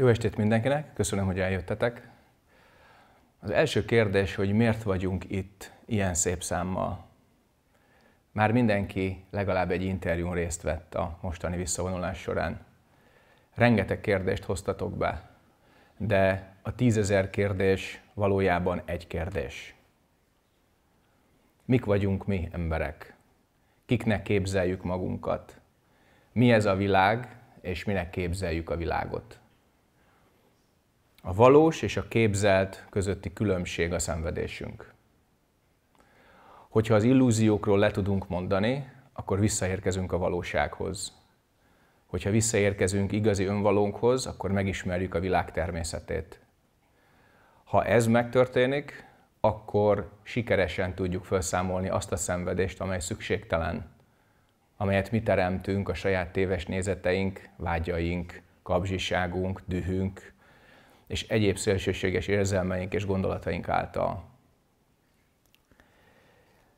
Jó estét mindenkinek, köszönöm, hogy eljöttetek. Az első kérdés, hogy miért vagyunk itt ilyen szép számmal. Már mindenki legalább egy interjún részt vett a mostani visszavonulás során. Rengeteg kérdést hoztatok be, de a tízezer kérdés valójában egy kérdés. Mik vagyunk mi emberek? Kiknek képzeljük magunkat? Mi ez a világ, és minek képzeljük a világot? A valós és a képzelt közötti különbség a szenvedésünk. Hogyha az illúziókról le tudunk mondani, akkor visszaérkezünk a valósághoz. Hogyha visszaérkezünk igazi önvalónkhoz, akkor megismerjük a világ természetét. Ha ez megtörténik, akkor sikeresen tudjuk felszámolni azt a szenvedést, amely szükségtelen, amelyet mi teremtünk a saját téves nézeteink, vágyaink, kapzsiságunk, dühünk, és egyéb szélsőséges érzelmeink és gondolataink által.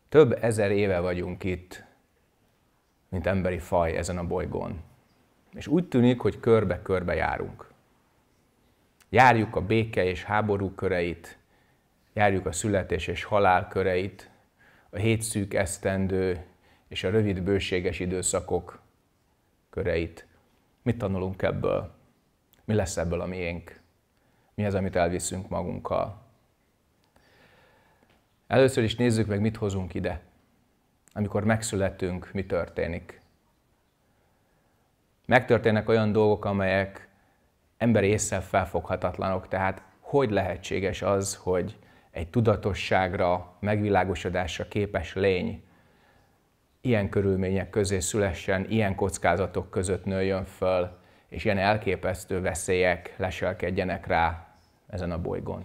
Több ezer éve vagyunk itt, mint emberi faj ezen a bolygón. És úgy tűnik, hogy körbe-körbe járunk. Járjuk a béke és háború köreit, járjuk a születés és halál köreit, a hét szűk esztendő és a rövid bőséges időszakok köreit. Mit tanulunk ebből? Mi lesz ebből a miénk? mi az, amit elviszünk magunkkal. Először is nézzük meg, mit hozunk ide. Amikor megszületünk, mi történik. Megtörténnek olyan dolgok, amelyek emberi észre felfoghatatlanok, tehát hogy lehetséges az, hogy egy tudatosságra, megvilágosodásra képes lény ilyen körülmények közé szülessen, ilyen kockázatok között nőjön föl, és ilyen elképesztő veszélyek leselkedjenek rá ezen a bolygón.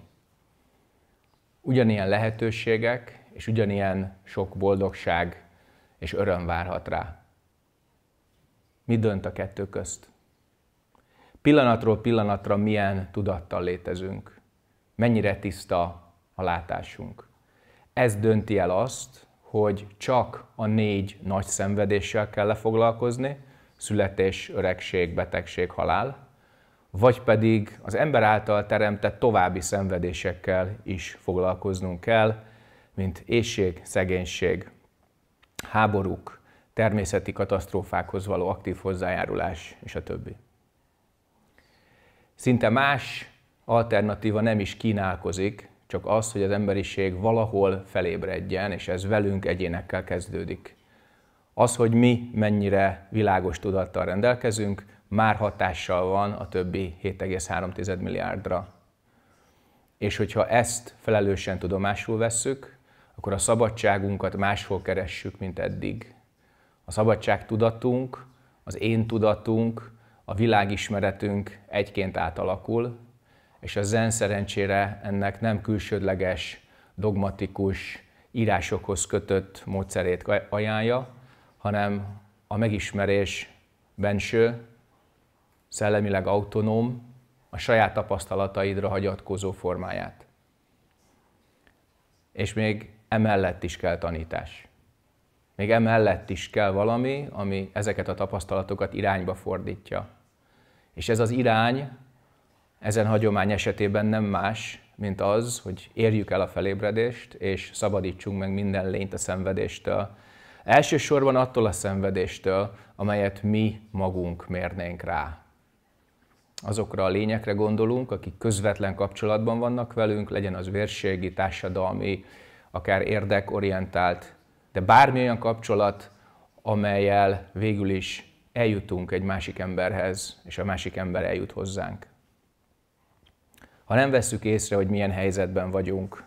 Ugyanilyen lehetőségek és ugyanilyen sok boldogság és öröm várhat rá. Mi dönt a kettő közt? Pillanatról pillanatra milyen tudattal létezünk? Mennyire tiszta a látásunk? Ez dönti el azt, hogy csak a négy nagy szenvedéssel kell lefoglalkozni, születés, öregség, betegség, halál, vagy pedig az ember által teremtett további szenvedésekkel is foglalkoznunk kell, mint éjség, szegénység, háborúk, természeti katasztrófákhoz való aktív hozzájárulás és a többi. Szinte más alternatíva nem is kínálkozik, csak az, hogy az emberiség valahol felébredjen, és ez velünk egyénekkel kezdődik. Az, hogy mi mennyire világos tudattal rendelkezünk, már hatással van a többi 7,3 milliárdra. És hogyha ezt felelősen tudomásul vesszük, akkor a szabadságunkat máshol keressük, mint eddig. A szabadság tudatunk, az én tudatunk, a világismeretünk egyként átalakul, és a zen szerencsére ennek nem külsődleges, dogmatikus, írásokhoz kötött módszerét ajánlja, hanem a megismerés benső, szellemileg autonóm, a saját tapasztalataidra hagyatkozó formáját. És még emellett is kell tanítás. Még emellett is kell valami, ami ezeket a tapasztalatokat irányba fordítja. És ez az irány ezen hagyomány esetében nem más, mint az, hogy érjük el a felébredést, és szabadítsunk meg minden lényt a szenvedéstől, Elsősorban attól a szenvedéstől, amelyet mi magunk mérnénk rá. Azokra a lényekre gondolunk, akik közvetlen kapcsolatban vannak velünk, legyen az vérségi, társadalmi, akár érdekorientált, de bármilyen kapcsolat, amelyel végül is eljutunk egy másik emberhez, és a másik ember eljut hozzánk. Ha nem vesszük észre, hogy milyen helyzetben vagyunk,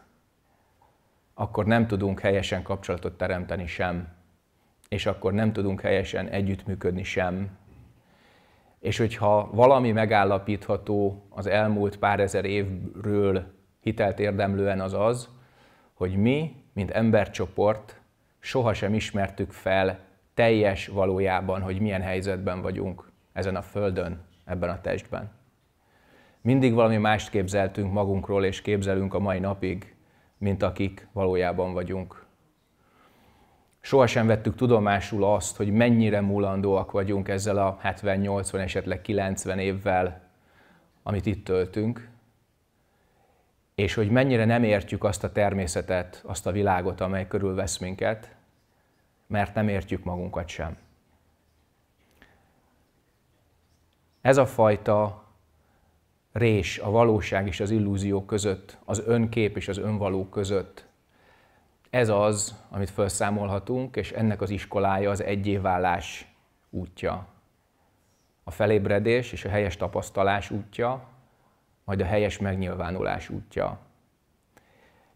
akkor nem tudunk helyesen kapcsolatot teremteni sem és akkor nem tudunk helyesen együttműködni sem. És hogyha valami megállapítható az elmúlt pár ezer évről hitelt érdemlően az az, hogy mi, mint embercsoport, sohasem ismertük fel teljes valójában, hogy milyen helyzetben vagyunk ezen a földön, ebben a testben. Mindig valami mást képzeltünk magunkról, és képzelünk a mai napig, mint akik valójában vagyunk. Sohasem vettük tudomásul azt, hogy mennyire múlandóak vagyunk ezzel a 70-80, esetleg 90 évvel, amit itt töltünk, és hogy mennyire nem értjük azt a természetet, azt a világot, amely körülvesz minket, mert nem értjük magunkat sem. Ez a fajta rés a valóság és az illúzió között, az önkép és az önvaló között ez az, amit felszámolhatunk, és ennek az iskolája az egyéválás útja. A felébredés és a helyes tapasztalás útja, majd a helyes megnyilvánulás útja.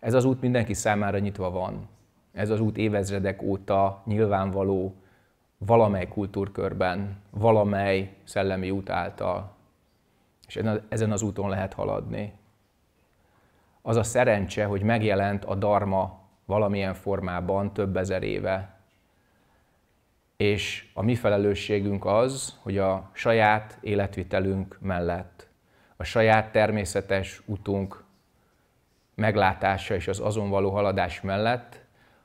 Ez az út mindenki számára nyitva van. Ez az út évezredek óta nyilvánvaló valamely kultúrkörben, valamely szellemi út által. És ezen az úton lehet haladni. Az a szerencse, hogy megjelent a Dharma valamilyen formában több ezer éve. És a mi felelősségünk az, hogy a saját életvitelünk mellett, a saját természetes utunk meglátása és az azon való haladás mellett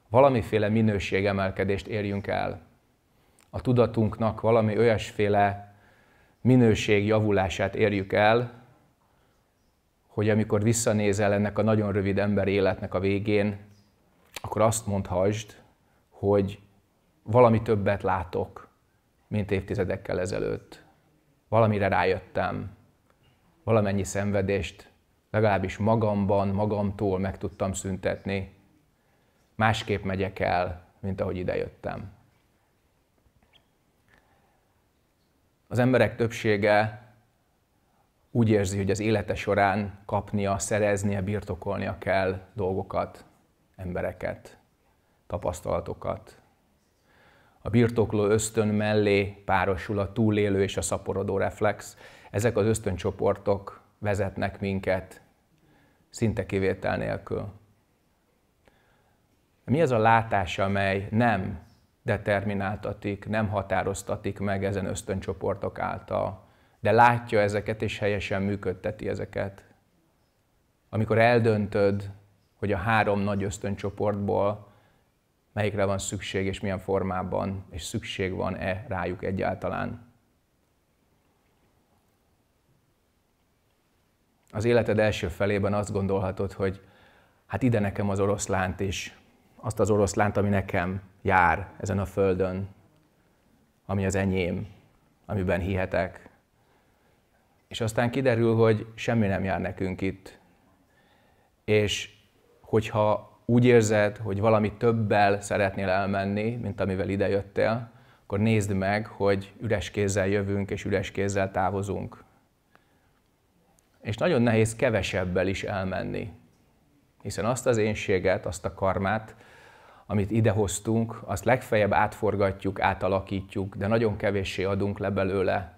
valamiféle minőségemelkedést érjünk el. A tudatunknak valami olyasféle minőség javulását érjük el, hogy amikor visszanézel ennek a nagyon rövid ember életnek a végén, akkor azt mondhasd, hogy valami többet látok, mint évtizedekkel ezelőtt. Valamire rájöttem, valamennyi szenvedést legalábbis magamban, magamtól meg tudtam szüntetni. Másképp megyek el, mint ahogy idejöttem. Az emberek többsége úgy érzi, hogy az élete során kapnia, szereznie, birtokolnia kell dolgokat embereket, tapasztalatokat. A birtokló ösztön mellé párosul a túlélő és a szaporodó reflex. Ezek az ösztöncsoportok vezetnek minket szinte kivétel nélkül. Mi az a látás, amely nem determináltatik, nem határoztatik meg ezen ösztöncsoportok által, de látja ezeket és helyesen működteti ezeket? Amikor eldöntöd, hogy a három nagy ösztöncsoportból melyikre van szükség, és milyen formában, és szükség van-e rájuk egyáltalán. Az életed első felében azt gondolhatod, hogy hát ide nekem az oroszlánt is, azt az oroszlánt, ami nekem jár ezen a földön, ami az enyém, amiben hihetek. És aztán kiderül, hogy semmi nem jár nekünk itt. És hogyha úgy érzed, hogy valami többel szeretnél elmenni, mint amivel idejöttél, akkor nézd meg, hogy üres kézzel jövünk és üres kézzel távozunk. És nagyon nehéz kevesebbel is elmenni, hiszen azt az énséget, azt a karmát, amit idehoztunk, azt legfeljebb átforgatjuk, átalakítjuk, de nagyon kevéssé adunk le belőle,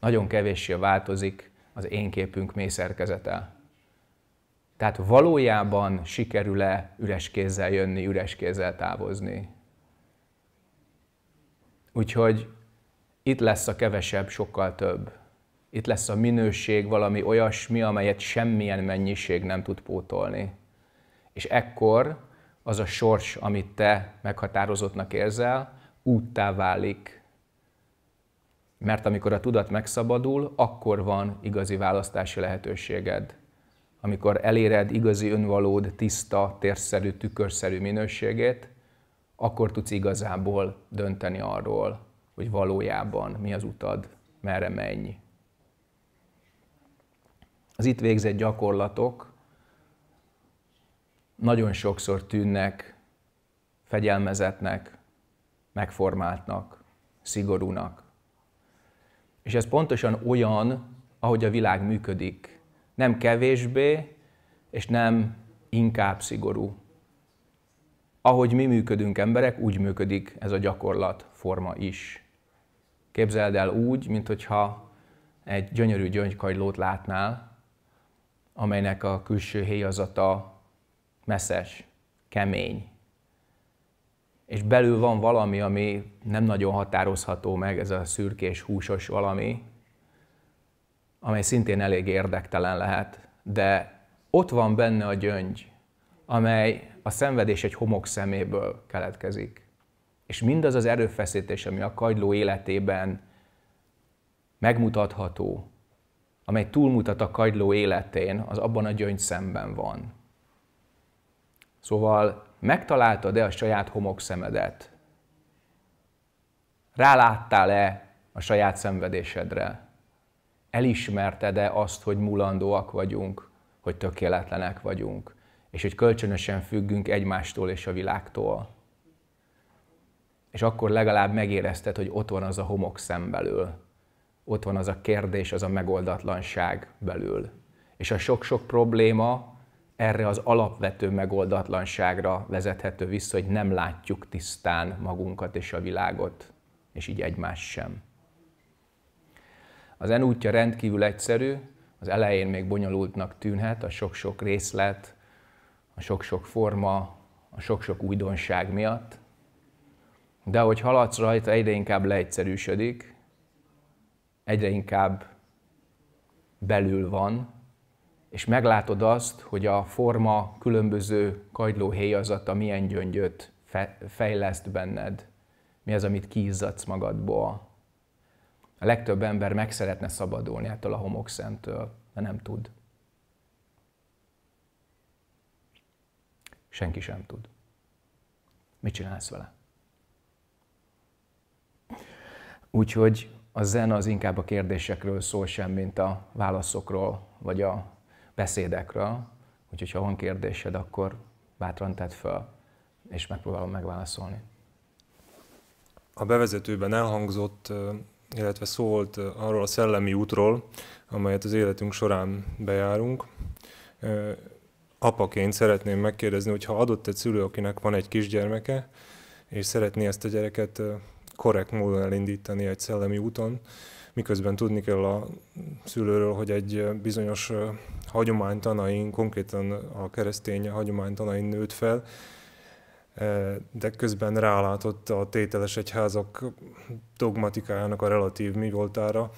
nagyon kevéssé változik az én képünk mély szerkezete. Tehát valójában sikerül-e üres kézzel jönni, üres kézzel távozni? Úgyhogy itt lesz a kevesebb, sokkal több. Itt lesz a minőség valami olyasmi, amelyet semmilyen mennyiség nem tud pótolni. És ekkor az a sors, amit te meghatározottnak érzel, úttá válik. Mert amikor a tudat megszabadul, akkor van igazi választási lehetőséged amikor eléred igazi önvalód, tiszta, térszerű, tükörszerű minőségét, akkor tudsz igazából dönteni arról, hogy valójában mi az utad, merre menj. Az itt végzett gyakorlatok nagyon sokszor tűnnek fegyelmezetnek, megformáltnak, szigorúnak. És ez pontosan olyan, ahogy a világ működik nem kevésbé, és nem inkább szigorú. Ahogy mi működünk emberek, úgy működik ez a gyakorlat forma is. Képzeld el úgy, mintha egy gyönyörű gyöngykagylót látnál, amelynek a külső héjazata messzes, kemény. És belül van valami, ami nem nagyon határozható meg, ez a szürkés, húsos valami, amely szintén elég érdektelen lehet, de ott van benne a gyöngy, amely a szenvedés egy homok szeméből keletkezik. És mindaz az erőfeszítés, ami a kagyló életében megmutatható, amely túlmutat a kagyló életén, az abban a gyöngy szemben van. Szóval megtaláltad-e a saját homokszemedet? Ráláttál-e a saját szenvedésedre? elismerted-e azt, hogy mulandóak vagyunk, hogy tökéletlenek vagyunk, és hogy kölcsönösen függünk egymástól és a világtól. És akkor legalább megérezted, hogy ott van az a szem belül, ott van az a kérdés, az a megoldatlanság belül. És a sok-sok probléma erre az alapvető megoldatlanságra vezethető vissza, hogy nem látjuk tisztán magunkat és a világot, és így egymást sem. Az en útja rendkívül egyszerű, az elején még bonyolultnak tűnhet a sok-sok részlet, a sok-sok forma, a sok-sok újdonság miatt, de ahogy haladsz rajta, egyre inkább leegyszerűsödik, egyre inkább belül van, és meglátod azt, hogy a forma különböző kagylóhéjazata milyen gyöngyöt fejleszt benned, mi az, amit kiizzadsz magadból. A legtöbb ember meg szeretne szabadulni ettől a homokszentől, de nem tud. Senki sem tud. Mit csinálsz vele? Úgyhogy a zen az inkább a kérdésekről szól sem, mint a válaszokról, vagy a beszédekről. Úgyhogy ha van kérdésed, akkor bátran tedd fel, és megpróbálom megválaszolni. A bevezetőben elhangzott illetve szólt arról a szellemi útról, amelyet az életünk során bejárunk. Apaként szeretném megkérdezni, hogy ha adott egy szülő, akinek van egy kisgyermeke, és szeretné ezt a gyereket korrekt módon elindítani egy szellemi úton, miközben tudni kell a szülőről, hogy egy bizonyos hagyománytanain, konkrétan a keresztény hagyománytanain nőtt fel, de közben rálátott a tételes egyházak dogmatikájának a relatív mi voltára,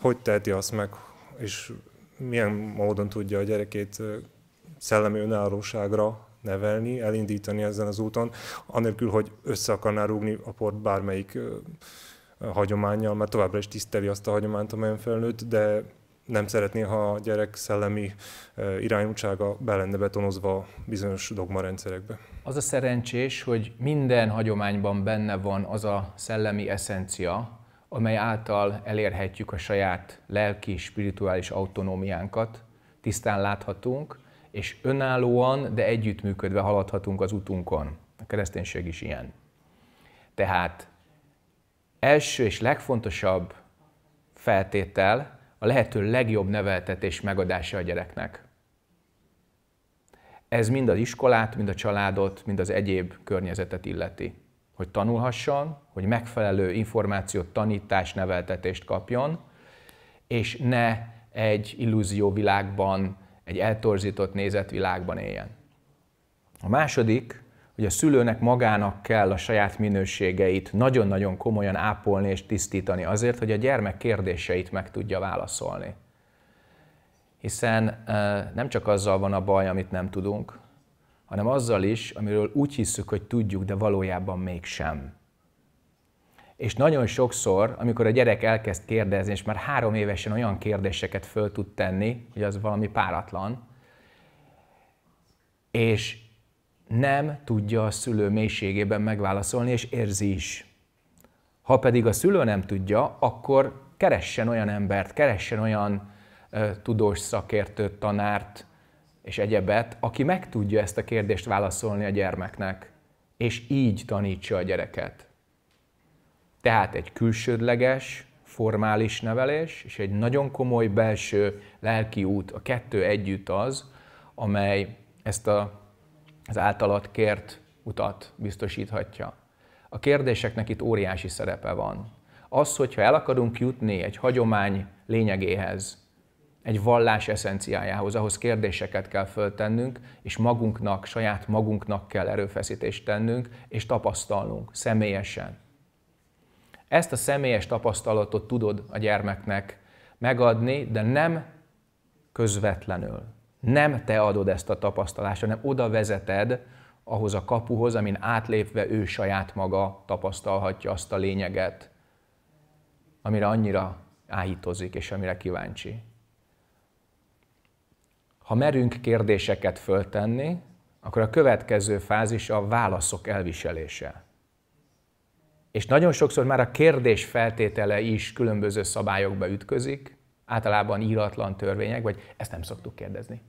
hogy teheti azt meg, és milyen módon tudja a gyerekét szellemi önállóságra nevelni, elindítani ezen az úton, anélkül, hogy össze akarná rúgni a port bármelyik hagyományjal, mert továbbra is tiszteli azt a hagyományt, amelyen felnőtt, de nem szeretné, ha a gyerek szellemi irányultsága be lenne betonozva bizonyos dogmarendszerekbe. Az a szerencsés, hogy minden hagyományban benne van az a szellemi eszencia, amely által elérhetjük a saját lelki, spirituális autonómiánkat, tisztán láthatunk, és önállóan, de együttműködve haladhatunk az utunkon. A kereszténység is ilyen. Tehát első és legfontosabb feltétel, a lehető legjobb neveltetés megadása a gyereknek. Ez mind az iskolát, mind a családot, mind az egyéb környezetet illeti. Hogy tanulhasson, hogy megfelelő információt, tanítás, neveltetést kapjon, és ne egy illúzió világban, egy eltorzított nézetvilágban éljen. A második, hogy a szülőnek magának kell a saját minőségeit nagyon-nagyon komolyan ápolni és tisztítani azért, hogy a gyermek kérdéseit meg tudja válaszolni. Hiszen nem csak azzal van a baj, amit nem tudunk, hanem azzal is, amiről úgy hiszük, hogy tudjuk, de valójában mégsem. És nagyon sokszor, amikor a gyerek elkezd kérdezni, és már három évesen olyan kérdéseket föl tud tenni, hogy az valami páratlan, és nem tudja a szülő mélységében megválaszolni, és érzi is. Ha pedig a szülő nem tudja, akkor keressen olyan embert, keressen olyan ö, tudós szakértőt, tanárt és egyebet, aki meg tudja ezt a kérdést válaszolni a gyermeknek, és így tanítsa a gyereket. Tehát egy külsődleges, formális nevelés, és egy nagyon komoly belső lelki út, a kettő együtt az, amely ezt a az általad kért utat biztosíthatja. A kérdéseknek itt óriási szerepe van. Az, hogyha el akarunk jutni egy hagyomány lényegéhez, egy vallás eszenciájához, ahhoz kérdéseket kell föltennünk, és magunknak, saját magunknak kell erőfeszítést tennünk, és tapasztalnunk személyesen. Ezt a személyes tapasztalatot tudod a gyermeknek megadni, de nem közvetlenül nem te adod ezt a tapasztalást, hanem oda vezeted ahhoz a kapuhoz, amin átlépve ő saját maga tapasztalhatja azt a lényeget, amire annyira áhítozik és amire kíváncsi. Ha merünk kérdéseket föltenni, akkor a következő fázis a válaszok elviselése. És nagyon sokszor már a kérdés feltétele is különböző szabályokba ütközik, általában íratlan törvények, vagy ezt nem szoktuk kérdezni.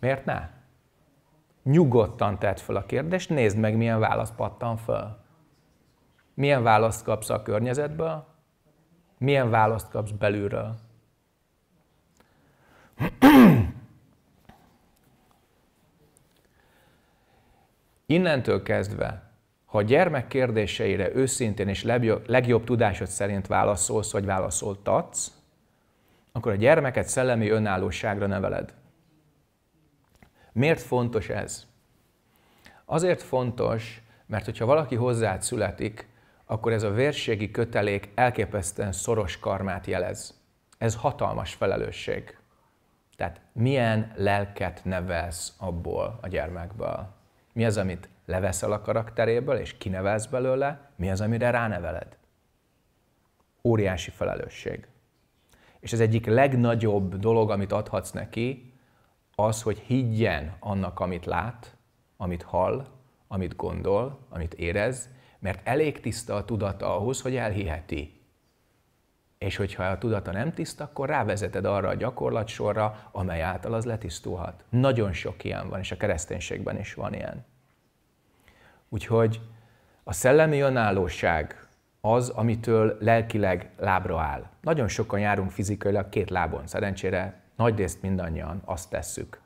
Miért ne? Nyugodtan tedd fel a kérdést, nézd meg, milyen válasz pattan fel, Milyen választ kapsz a környezetből, milyen választ kapsz belülről. Innentől kezdve, ha a gyermek kérdéseire őszintén és legjobb tudásod szerint válaszolsz, vagy válaszoltatsz, akkor a gyermeket szellemi önállóságra neveled. Miért fontos ez? Azért fontos, mert hogyha valaki hozzád születik, akkor ez a vérségi kötelék elképesztően szoros karmát jelez. Ez hatalmas felelősség. Tehát milyen lelket nevelsz abból a gyermekből? Mi az, amit leveszel a karakteréből, és kinevelsz belőle? Mi az, amire ráneveled? Óriási felelősség. És ez egyik legnagyobb dolog, amit adhatsz neki, az, hogy higgyen annak, amit lát, amit hall, amit gondol, amit érez, mert elég tiszta a tudata ahhoz, hogy elhiheti. És hogyha a tudata nem tiszta, akkor rávezeted arra a gyakorlatsorra, amely által az letisztulhat. Nagyon sok ilyen van, és a kereszténységben is van ilyen. Úgyhogy a szellemi önállóság az, amitől lelkileg lábra áll. Nagyon sokan járunk fizikailag két lábon. Szerencsére nagyrészt mindannyian azt tesszük.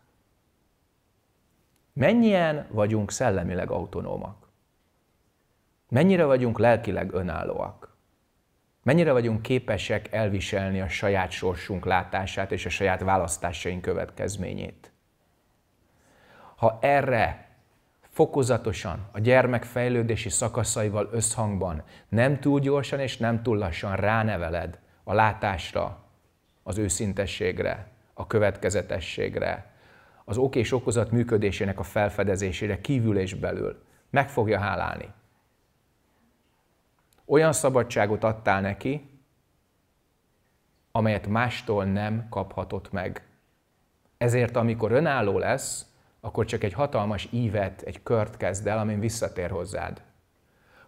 Mennyien vagyunk szellemileg autonómak? Mennyire vagyunk lelkileg önállóak? Mennyire vagyunk képesek elviselni a saját sorsunk látását és a saját választásaink következményét? Ha erre fokozatosan, a gyermek fejlődési szakaszaival összhangban, nem túl gyorsan és nem túl lassan ráneveled a látásra, az őszintességre, a következetességre, az ok és okozat működésének a felfedezésére kívül és belül. Meg fogja hálálni. Olyan szabadságot adtál neki, amelyet mástól nem kaphatott meg. Ezért, amikor önálló lesz, akkor csak egy hatalmas ívet, egy kört kezd el, amin visszatér hozzád.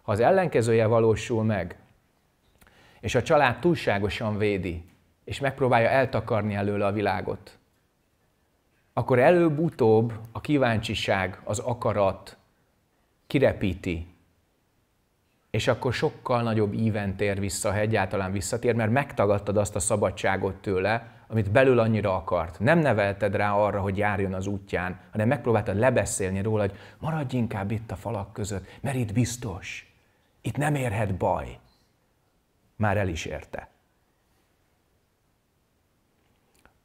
Ha az ellenkezője valósul meg, és a család túlságosan védi, és megpróbálja eltakarni előle a világot, akkor előbb-utóbb a kíváncsiság, az akarat kirepíti, és akkor sokkal nagyobb íven tér vissza, ha egyáltalán visszatér, mert megtagadtad azt a szabadságot tőle, amit belül annyira akart. Nem nevelted rá arra, hogy járjon az útján, hanem megpróbáltad lebeszélni róla, hogy maradj inkább itt a falak között, mert itt biztos, itt nem érhet baj. Már el is érte.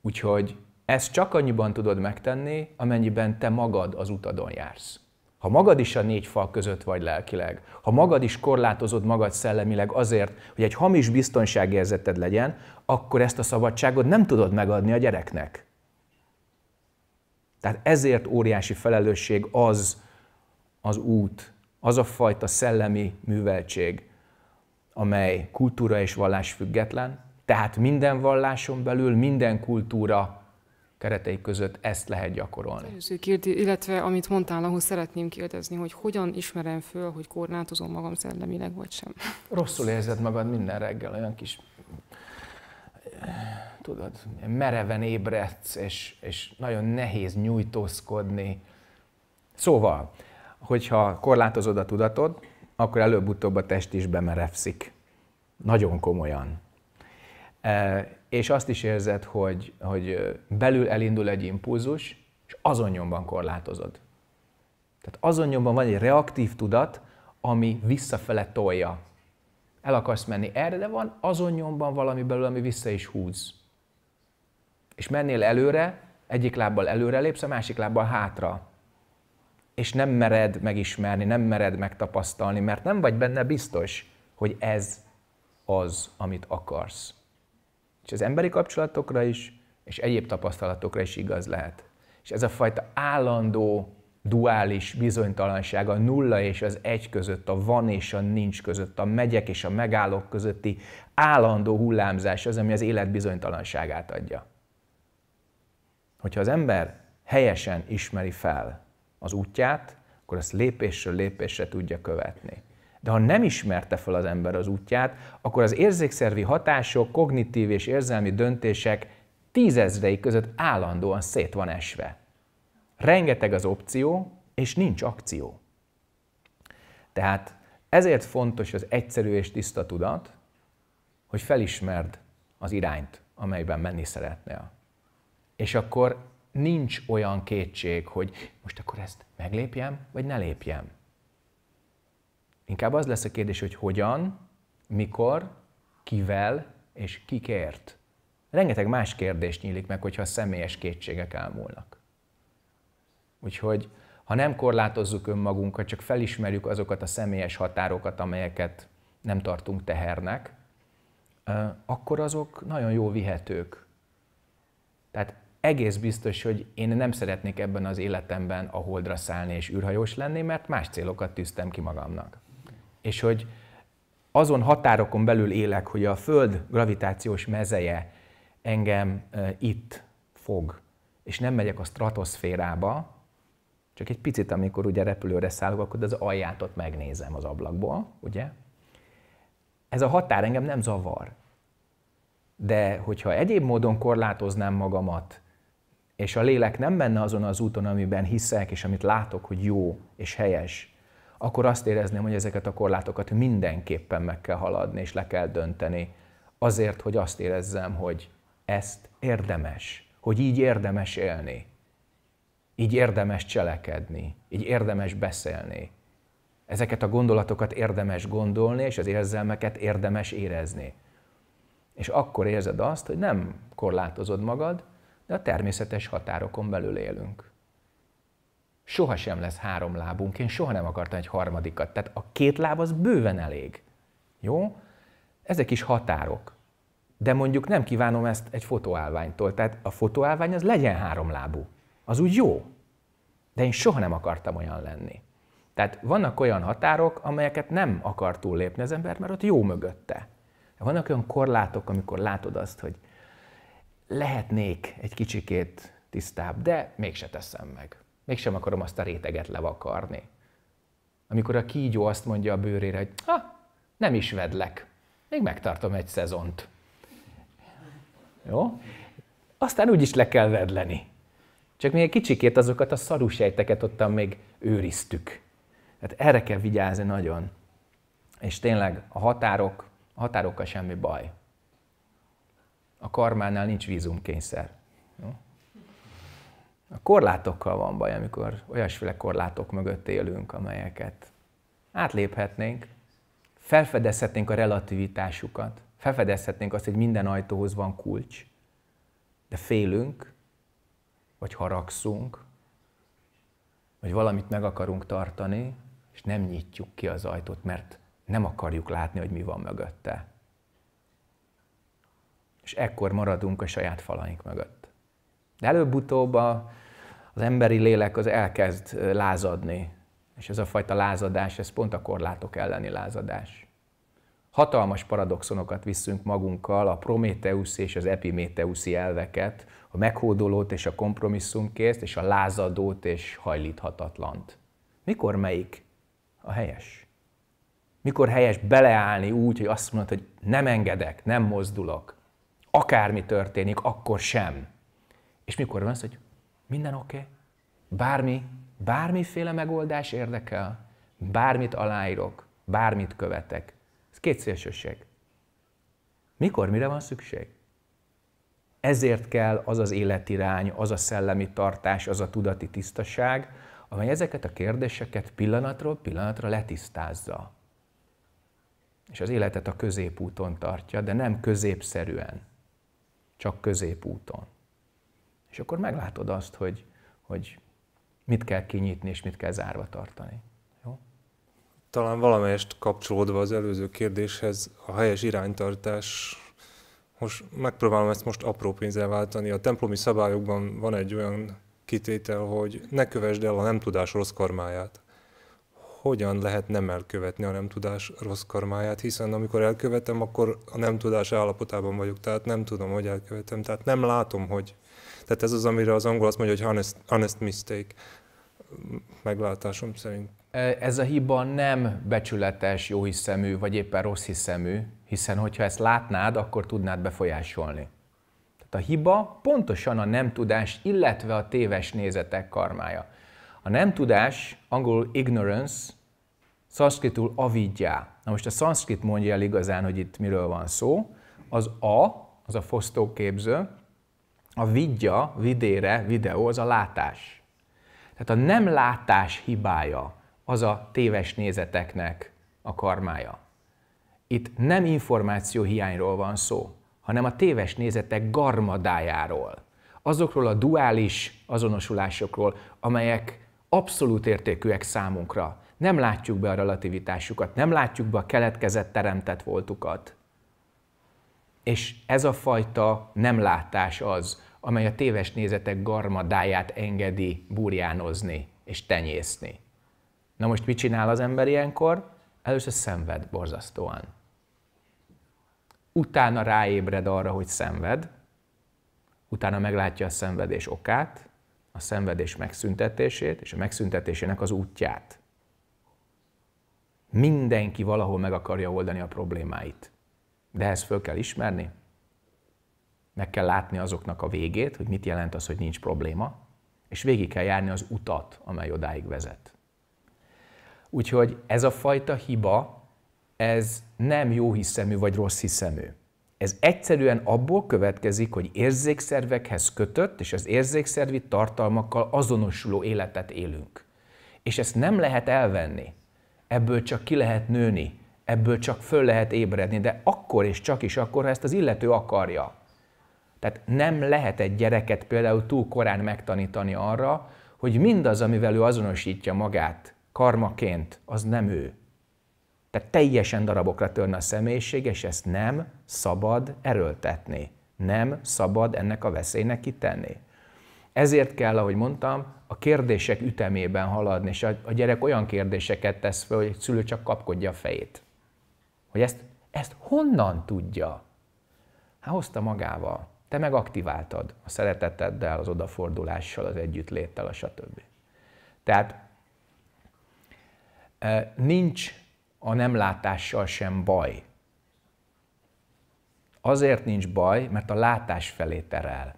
Úgyhogy ezt csak annyiban tudod megtenni, amennyiben te magad az utadon jársz. Ha magad is a négy fal között vagy lelkileg, ha magad is korlátozod magad szellemileg azért, hogy egy hamis biztonságérzeted legyen, akkor ezt a szabadságot nem tudod megadni a gyereknek. Tehát ezért óriási felelősség az az út, az a fajta szellemi műveltség, amely kultúra és vallás független, tehát minden valláson belül, minden kultúra keretei között ezt lehet gyakorolni. Kérdi, illetve amit mondtál, ahhoz szeretném kérdezni, hogy hogyan ismerem föl, hogy korlátozom magam szellemileg, vagy sem. Rosszul érzed magad minden reggel, olyan kis tudod, mereven ébredsz, és, és nagyon nehéz nyújtózkodni. Szóval, hogyha korlátozod a tudatod, akkor előbb-utóbb a test is bemerevszik. Nagyon komolyan és azt is érzed, hogy, hogy belül elindul egy impulzus, és azon nyomban korlátozod. Tehát azon nyomban van egy reaktív tudat, ami visszafele tolja. El akarsz menni erre, de van azon nyomban valami belül, ami vissza is húz. És mennél előre, egyik lábbal előre lépsz, a másik lábbal hátra. És nem mered megismerni, nem mered megtapasztalni, mert nem vagy benne biztos, hogy ez az, amit akarsz. És az emberi kapcsolatokra is, és egyéb tapasztalatokra is igaz lehet. És ez a fajta állandó, duális bizonytalanság a nulla és az egy között, a van és a nincs között, a megyek és a megállók közötti állandó hullámzás az, ami az élet bizonytalanságát adja. Hogyha az ember helyesen ismeri fel az útját, akkor azt lépésről lépésre tudja követni. De ha nem ismerte fel az ember az útját, akkor az érzékszervi hatások, kognitív és érzelmi döntések tízezrei között állandóan szét van esve. Rengeteg az opció, és nincs akció. Tehát ezért fontos az egyszerű és tiszta tudat, hogy felismerd az irányt, amelyben menni szeretnél. És akkor nincs olyan kétség, hogy most akkor ezt meglépjem, vagy ne lépjem. Inkább az lesz a kérdés, hogy hogyan, mikor, kivel és kikért. Rengeteg más kérdés nyílik meg, hogyha személyes kétségek elmúlnak. Úgyhogy ha nem korlátozzuk önmagunkat, csak felismerjük azokat a személyes határokat, amelyeket nem tartunk tehernek, akkor azok nagyon jó vihetők. Tehát egész biztos, hogy én nem szeretnék ebben az életemben a holdra szállni és űrhajós lenni, mert más célokat tűztem ki magamnak és hogy azon határokon belül élek, hogy a Föld gravitációs mezeje engem itt fog, és nem megyek a stratoszférába, csak egy picit, amikor ugye repülőre szállok, akkor az alját ott megnézem az ablakból, ugye? Ez a határ engem nem zavar. De hogyha egyéb módon korlátoznám magamat, és a lélek nem menne azon az úton, amiben hiszek, és amit látok, hogy jó és helyes, akkor azt érezném, hogy ezeket a korlátokat mindenképpen meg kell haladni, és le kell dönteni, azért, hogy azt érezzem, hogy ezt érdemes, hogy így érdemes élni, így érdemes cselekedni, így érdemes beszélni. Ezeket a gondolatokat érdemes gondolni, és az érzelmeket érdemes érezni. És akkor érzed azt, hogy nem korlátozod magad, de a természetes határokon belül élünk soha sem lesz három lábunk, én soha nem akartam egy harmadikat. Tehát a két láb az bőven elég. Jó? Ezek is határok. De mondjuk nem kívánom ezt egy fotóállványtól. Tehát a fotóállvány az legyen lábú. Az úgy jó. De én soha nem akartam olyan lenni. Tehát vannak olyan határok, amelyeket nem akar túllépni az ember, mert ott jó mögötte. Vannak olyan korlátok, amikor látod azt, hogy lehetnék egy kicsikét tisztább, de mégse teszem meg. Mégsem akarom azt a réteget levakarni. Amikor a kígyó azt mondja a bőrére, hogy ha, nem is vedlek, még megtartom egy szezont. Jó? Aztán úgyis le kell vedleni. Csak még egy kicsikét azokat a szarusejteket ottan még őriztük. Tehát erre kell vigyázni nagyon. És tényleg a határok, a határokkal semmi baj. A karmánál nincs vízumkényszer. Jó? A korlátokkal van baj, amikor olyasféle korlátok mögött élünk, amelyeket átléphetnénk, felfedezhetnénk a relativitásukat, felfedezhetnénk azt, hogy minden ajtóhoz van kulcs, de félünk, vagy haragszunk, vagy valamit meg akarunk tartani, és nem nyitjuk ki az ajtót, mert nem akarjuk látni, hogy mi van mögötte. És ekkor maradunk a saját falaink mögött. De előbb-utóbb a az emberi lélek az elkezd lázadni. És ez a fajta lázadás, ez pont a korlátok elleni lázadás. Hatalmas paradoxonokat visszünk magunkkal, a Prométeusz és az epiméteuszi elveket, a meghódolót és a kompromisszumkészt, és a lázadót és hajlíthatatlant. Mikor melyik a helyes? Mikor helyes beleállni úgy, hogy azt mondod, hogy nem engedek, nem mozdulok, akármi történik, akkor sem. És mikor van az, hogy minden oké? Okay? Bármi, bármiféle megoldás érdekel? Bármit aláírok, bármit követek. Ez két szélsőség. Mikor, mire van szükség? Ezért kell az az életirány, az a szellemi tartás, az a tudati tisztaság, amely ezeket a kérdéseket pillanatról pillanatra letisztázza. És az életet a középúton tartja, de nem középszerűen, csak középúton. És akkor meglátod azt, hogy, hogy mit kell kinyitni és mit kell zárva tartani. Jó? Talán valamelyest kapcsolódva az előző kérdéshez, a helyes iránytartás most megpróbálom ezt most apró pénzzel váltani. A templomi szabályokban van egy olyan kitétel, hogy ne kövesd el a nem tudás rossz karmáját. Hogyan lehet nem elkövetni a nem tudás rossz karmáját, hiszen amikor elkövetem, akkor a nem tudás állapotában vagyok, tehát nem tudom, hogy elkövetem, tehát nem látom, hogy tehát ez az, amire az angol azt mondja, hogy honest, honest mistake, meglátásom szerint. Ez a hiba nem becsületes, jóhiszemű, vagy éppen rossz hiszemű, hiszen hogyha ezt látnád, akkor tudnád befolyásolni. Tehát a hiba pontosan a nem tudás, illetve a téves nézetek karmája. A nem tudás, angolul ignorance, szanszkritul avidjá. Na most a szanszkrit mondja el igazán, hogy itt miről van szó. Az a, az a fosztóképző, a vidja, vidére, videó, az a látás. Tehát a nem látás hibája az a téves nézeteknek a karmája. Itt nem információ hiányról van szó, hanem a téves nézetek garmadájáról. Azokról a duális azonosulásokról, amelyek abszolút értékűek számunkra. Nem látjuk be a relativitásukat, nem látjuk be a keletkezett teremtett voltukat. És ez a fajta nem látás az, amely a téves nézetek garmadáját engedi burjánozni és tenyészni. Na most mit csinál az ember ilyenkor? Először szenved borzasztóan. Utána ráébred arra, hogy szenved, utána meglátja a szenvedés okát, a szenvedés megszüntetését és a megszüntetésének az útját. Mindenki valahol meg akarja oldani a problémáit. De ezt föl kell ismerni, meg kell látni azoknak a végét, hogy mit jelent az, hogy nincs probléma, és végig kell járni az utat, amely odáig vezet. Úgyhogy ez a fajta hiba, ez nem jó hiszemű vagy rossz hiszemű. Ez egyszerűen abból következik, hogy érzékszervekhez kötött, és az érzékszervi tartalmakkal azonosuló életet élünk. És ezt nem lehet elvenni. Ebből csak ki lehet nőni, ebből csak föl lehet ébredni, de akkor és csak is akkor, ha ezt az illető akarja. Tehát nem lehet egy gyereket például túl korán megtanítani arra, hogy mindaz, amivel ő azonosítja magát karmaként, az nem ő. Tehát teljesen darabokra törne a személyiség, és ezt nem szabad erőltetni. Nem szabad ennek a veszélynek kitenni. Ezért kell, ahogy mondtam, a kérdések ütemében haladni, és a gyerek olyan kérdéseket tesz fel, hogy egy szülő csak kapkodja a fejét hogy ezt, ezt honnan tudja? Hát hozta magával. Te megaktiváltad a szereteteddel, az odafordulással, az együttléttel, a stb. Tehát nincs a nem látással sem baj. Azért nincs baj, mert a látás felé terel.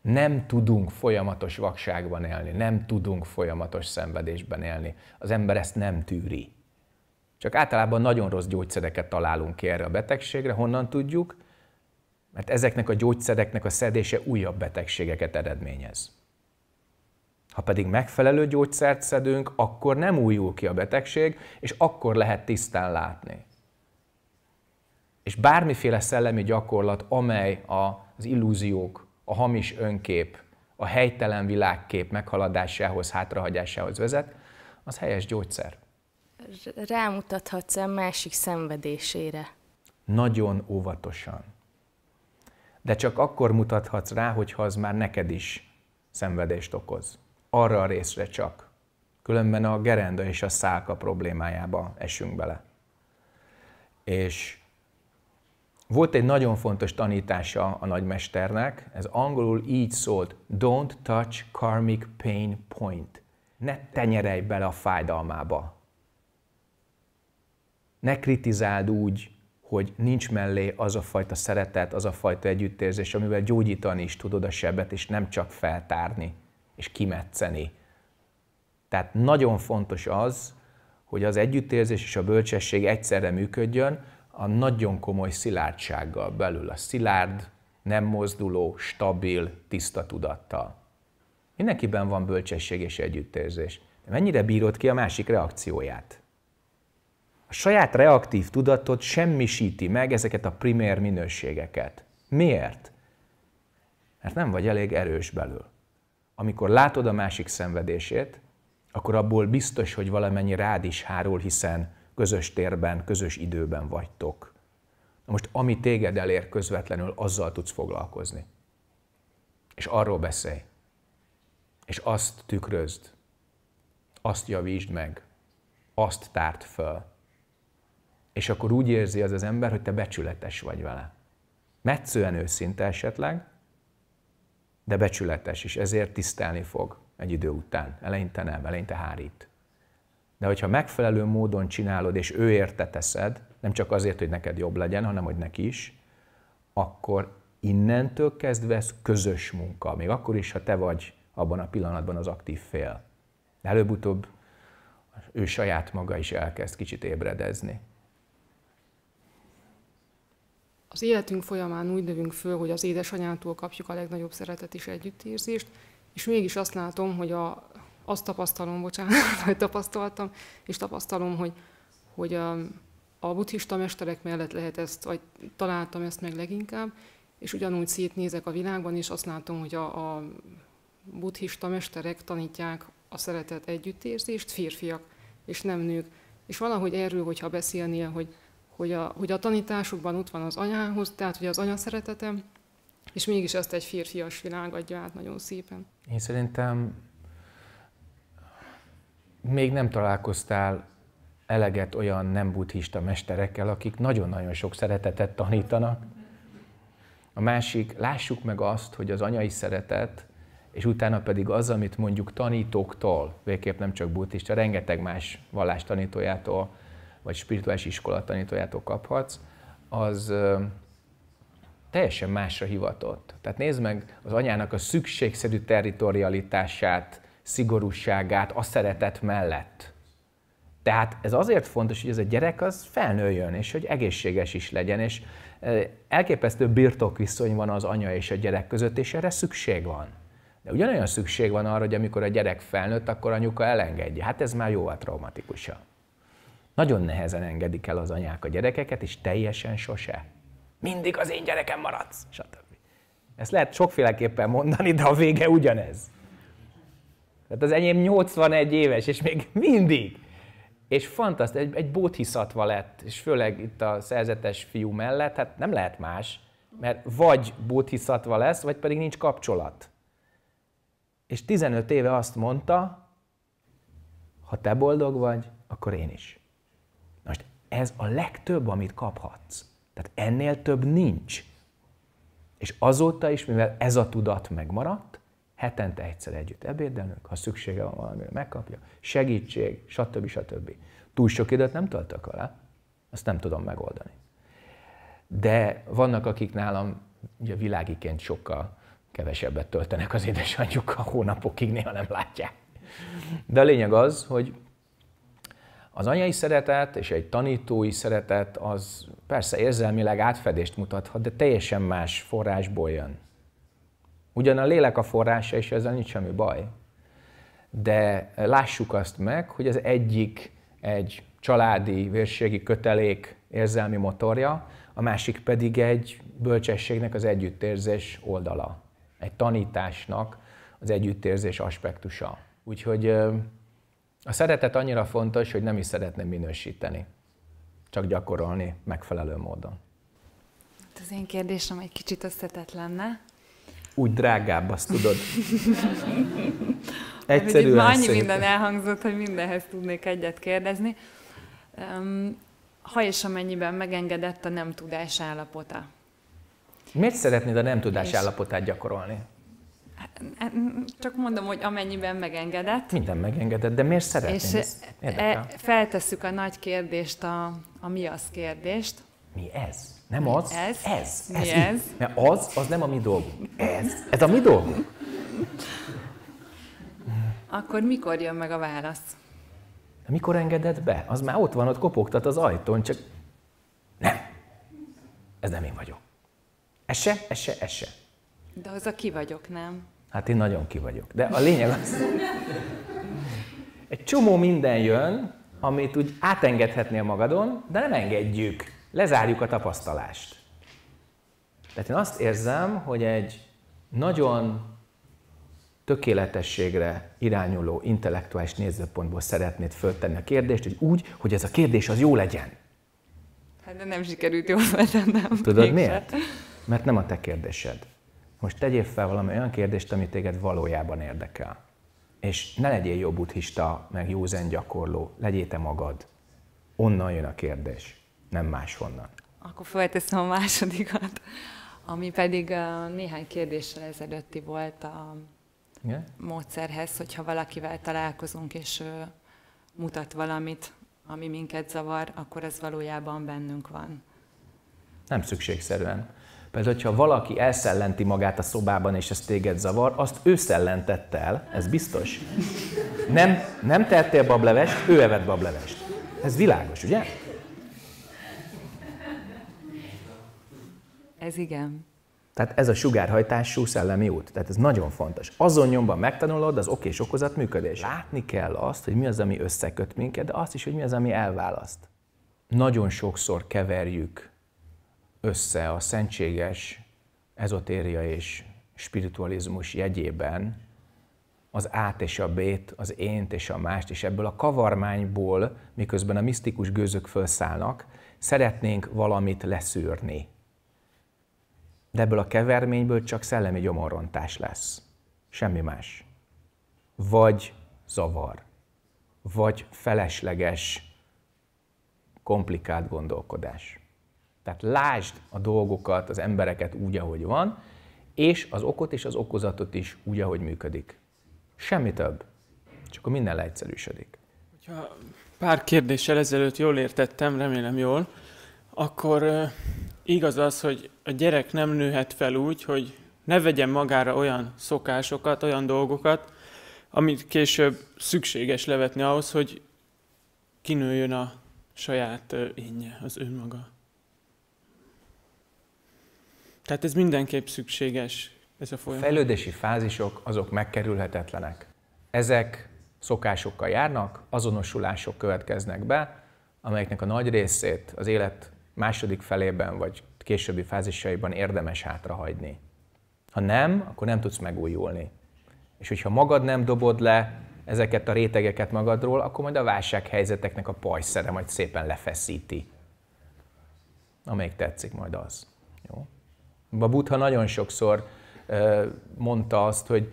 Nem tudunk folyamatos vakságban élni, nem tudunk folyamatos szenvedésben élni. Az ember ezt nem tűri. Csak általában nagyon rossz gyógyszereket találunk ki erre a betegségre. Honnan tudjuk? Mert ezeknek a gyógyszereknek a szedése újabb betegségeket eredményez. Ha pedig megfelelő gyógyszert szedünk, akkor nem újul ki a betegség, és akkor lehet tisztán látni. És bármiféle szellemi gyakorlat, amely az illúziók, a hamis önkép, a helytelen világkép meghaladásához, hátrahagyásához vezet, az helyes gyógyszer. Rámutathatsz a másik szenvedésére. Nagyon óvatosan. De csak akkor mutathatsz rá, hogyha az már neked is szenvedést okoz. Arra a részre csak. Különben a gerenda és a szálka problémájába esünk bele. És volt egy nagyon fontos tanítása a nagymesternek, ez angolul így szólt, don't touch karmic pain point. Ne tenyerej bele a fájdalmába ne kritizáld úgy, hogy nincs mellé az a fajta szeretet, az a fajta együttérzés, amivel gyógyítani is tudod a sebet, és nem csak feltárni és kimetszeni. Tehát nagyon fontos az, hogy az együttérzés és a bölcsesség egyszerre működjön a nagyon komoly szilárdsággal belül, a szilárd, nem mozduló, stabil, tiszta tudattal. Mindenkiben van bölcsesség és együttérzés. Mennyire bírod ki a másik reakcióját? saját reaktív tudatod semmisíti meg ezeket a primér minőségeket. Miért? Mert nem vagy elég erős belül. Amikor látod a másik szenvedését, akkor abból biztos, hogy valamennyi rád is hárul, hiszen közös térben, közös időben vagytok. Na most, ami téged elér közvetlenül, azzal tudsz foglalkozni. És arról beszélj. És azt tükrözd. Azt javítsd meg. Azt tárt föl és akkor úgy érzi az az ember, hogy te becsületes vagy vele. Metszően őszinte esetleg, de becsületes, és ezért tisztelni fog egy idő után. Eleinte nem, eleinte hárít. De hogyha megfelelő módon csinálod, és ő érte teszed, nem csak azért, hogy neked jobb legyen, hanem hogy neki is, akkor innentől kezdve ez közös munka. Még akkor is, ha te vagy abban a pillanatban az aktív fél. előbb-utóbb ő saját maga is elkezd kicsit ébredezni. Az életünk folyamán úgy növünk föl, hogy az édesanyától kapjuk a legnagyobb szeretet és együttérzést, és mégis azt látom, hogy a, azt tapasztalom, bocsánat, hogy tapasztaltam, és tapasztalom, hogy, hogy a, um, a buddhista mesterek mellett lehet ezt, vagy találtam ezt meg leginkább, és ugyanúgy szétnézek a világban, és azt látom, hogy a, a buddhista mesterek tanítják a szeretet együttérzést, férfiak, és nem nők. És valahogy erről, hogyha beszélnél, hogy hogy a, hogy a tanításukban ott van az anyához, tehát hogy az anya szeretete, és mégis ezt egy férfias világ adja át nagyon szépen. Én szerintem még nem találkoztál eleget olyan nem buddhista mesterekkel, akik nagyon-nagyon sok szeretetet tanítanak. A másik, lássuk meg azt, hogy az anyai szeretet, és utána pedig az, amit mondjuk tanítóktól, végképp nem csak buddhista, rengeteg más vallás tanítójától vagy spirituális iskola tanítójától kaphatsz, az teljesen másra hivatott. Tehát nézd meg az anyának a szükségszerű territorialitását, szigorúságát, a szeretet mellett. Tehát ez azért fontos, hogy ez a gyerek az felnőjön, és hogy egészséges is legyen, és elképesztő birtokviszony van az anya és a gyerek között, és erre szükség van. De ugyanolyan szükség van arra, hogy amikor a gyerek felnőtt, akkor anyuka elengedje. Hát ez már jóval traumatikusabb. Nagyon nehezen engedik el az anyák a gyerekeket, és teljesen sose. Mindig az én gyerekem maradsz, stb. Ezt lehet sokféleképpen mondani, de a vége ugyanez. Tehát az enyém 81 éves, és még mindig. És fantasztikus, egy, egy bóthiszatva lett, és főleg itt a szerzetes fiú mellett, hát nem lehet más, mert vagy bóthiszatva lesz, vagy pedig nincs kapcsolat. És 15 éve azt mondta, ha te boldog vagy, akkor én is ez a legtöbb, amit kaphatsz. Tehát ennél több nincs. És azóta is, mivel ez a tudat megmaradt, hetente egyszer együtt ebédelünk, ha szüksége van valamire, megkapja, segítség, stb. stb. Túl sok időt nem töltök vele, azt nem tudom megoldani. De vannak, akik nálam ugye világiként sokkal kevesebbet töltenek az édesanyjukkal hónapokig, néha nem látják. De a lényeg az, hogy az anyai szeretet és egy tanítói szeretet az persze érzelmileg átfedést mutathat, de teljesen más forrásból jön. Ugyan a lélek a forrása, és ezzel nincs semmi baj. De lássuk azt meg, hogy az egyik egy családi, vérségi kötelék érzelmi motorja, a másik pedig egy bölcsességnek az együttérzés oldala, egy tanításnak az együttérzés aspektusa. Úgyhogy a szeretet annyira fontos, hogy nem is szeretném minősíteni, csak gyakorolni megfelelő módon. Hát az én kérdésem egy kicsit összetett lenne. Úgy drágább, azt tudod. Egyszerűen Már annyi minden elhangzott, hogy mindenhez tudnék egyet kérdezni. Ha és amennyiben megengedett a nem tudás állapota. Miért szeretnéd a nem tudás és... állapotát gyakorolni? Csak mondom, hogy amennyiben megengedett. Minden megengedett, de miért szeretnénk? És e, feltesszük a nagy kérdést, a, a mi az kérdést. Mi ez? Nem az? Mi ez? Ez. ez. Mi ez? ez? Mert az, az nem a mi dolgunk. Ez. Ez a mi dolgunk. Akkor mikor jön meg a válasz? Mikor engedett be? Az már ott van, ott kopogtat az ajtón, csak nem. Ez nem én vagyok. Ez se, ez se, ez se. De az a ki vagyok, nem? Hát én nagyon ki vagyok. De a lényeg az, egy csomó minden jön, amit úgy átengedhetnél magadon, de nem engedjük. Lezárjuk a tapasztalást. Tehát én azt érzem, hogy egy nagyon tökéletességre irányuló intellektuális nézőpontból szeretnéd föltenni a kérdést, hogy úgy, hogy ez a kérdés az jó legyen. Hát de nem sikerült jól feltennem. Tudod miért? Mert nem a te kérdésed most tegyél fel valami olyan kérdést, ami téged valójában érdekel. És ne legyél jó buddhista, meg józen gyakorló, legyél te magad. Onnan jön a kérdés, nem máshonnan. Akkor felteszem a másodikat, ami pedig néhány kérdéssel ezelőtti volt a Igen? módszerhez, hogyha valakivel találkozunk, és ő mutat valamit, ami minket zavar, akkor ez valójában bennünk van. Nem szükségszerűen. Például, hogyha valaki elszellenti magát a szobában, és ez téged zavar, azt ő szellentette el, ez biztos. Nem, nem tettél bablevest, ő evett bablevest. Ez világos, ugye? Ez igen. Tehát ez a sugárhajtású szellemi út. Tehát ez nagyon fontos. Azon nyomban megtanulod az ok és okozat működés. Látni kell azt, hogy mi az, ami összeköt minket, de azt is, hogy mi az, ami elválaszt. Nagyon sokszor keverjük össze a szentséges ezotéria és spiritualizmus jegyében az át és a bét, az ént és a mást, és ebből a kavarmányból, miközben a misztikus gőzök felszállnak, szeretnénk valamit leszűrni. De ebből a keverményből csak szellemi gyomorrontás lesz. Semmi más. Vagy zavar, vagy felesleges, komplikált gondolkodás. Tehát lásd a dolgokat, az embereket úgy, ahogy van, és az okot és az okozatot is úgy, ahogy működik. Semmi több. Csak akkor minden leegyszerűsödik. Hogyha pár kérdéssel ezelőtt jól értettem, remélem jól, akkor igaz az, hogy a gyerek nem nőhet fel úgy, hogy ne vegyen magára olyan szokásokat, olyan dolgokat, amit később szükséges levetni ahhoz, hogy kinőjön a saját énje, az önmaga. Tehát ez mindenképp szükséges, ez a folyamat. A fejlődési fázisok azok megkerülhetetlenek. Ezek szokásokkal járnak, azonosulások következnek be, amelyeknek a nagy részét az élet második felében vagy későbbi fázisaiban érdemes hátrahagyni. Ha nem, akkor nem tudsz megújulni. És hogyha magad nem dobod le ezeket a rétegeket magadról, akkor majd a válsághelyzeteknek a pajszere majd szépen lefeszíti. Amelyik tetszik, majd az. Jó? Buddha nagyon sokszor mondta azt, hogy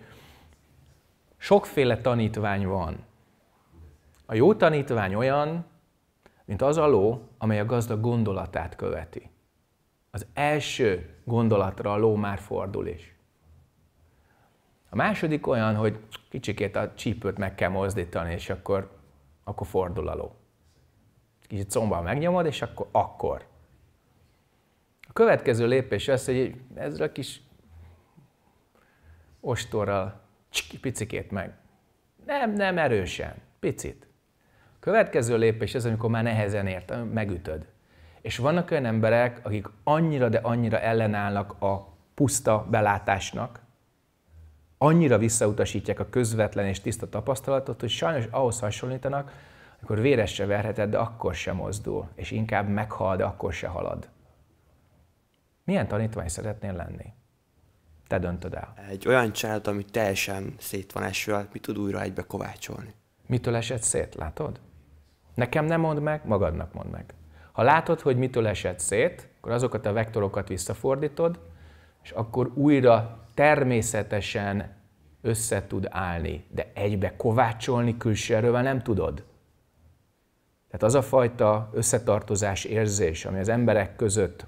sokféle tanítvány van. A jó tanítvány olyan, mint az a ló, amely a gazda gondolatát követi. Az első gondolatra a ló már fordul is. A második olyan, hogy kicsikét a csípőt meg kell mozdítani, és akkor, akkor fordul a ló. Kicsit combban megnyomod, és akkor, akkor. A következő lépés az, hogy ezzel a kis ostorral picikét meg. Nem, nem erősen, picit. A következő lépés az, amikor már nehezen ért, megütöd. És vannak olyan emberek, akik annyira, de annyira ellenállnak a puszta belátásnak, annyira visszautasítják a közvetlen és tiszta tapasztalatot, hogy sajnos ahhoz hasonlítanak, akkor véresre verheted, de akkor sem mozdul, és inkább meghal, de akkor se halad. Milyen tanítvány szeretnél lenni? Te döntöd el. Egy olyan család, ami teljesen szét van esve, hát mi tud újra egybe kovácsolni. Mitől esett szét, látod? Nekem nem mondd meg, magadnak mondd meg. Ha látod, hogy mitől esett szét, akkor azokat a vektorokat visszafordítod, és akkor újra természetesen össze tud állni, de egybe kovácsolni külső erővel nem tudod. Tehát az a fajta összetartozás érzés, ami az emberek között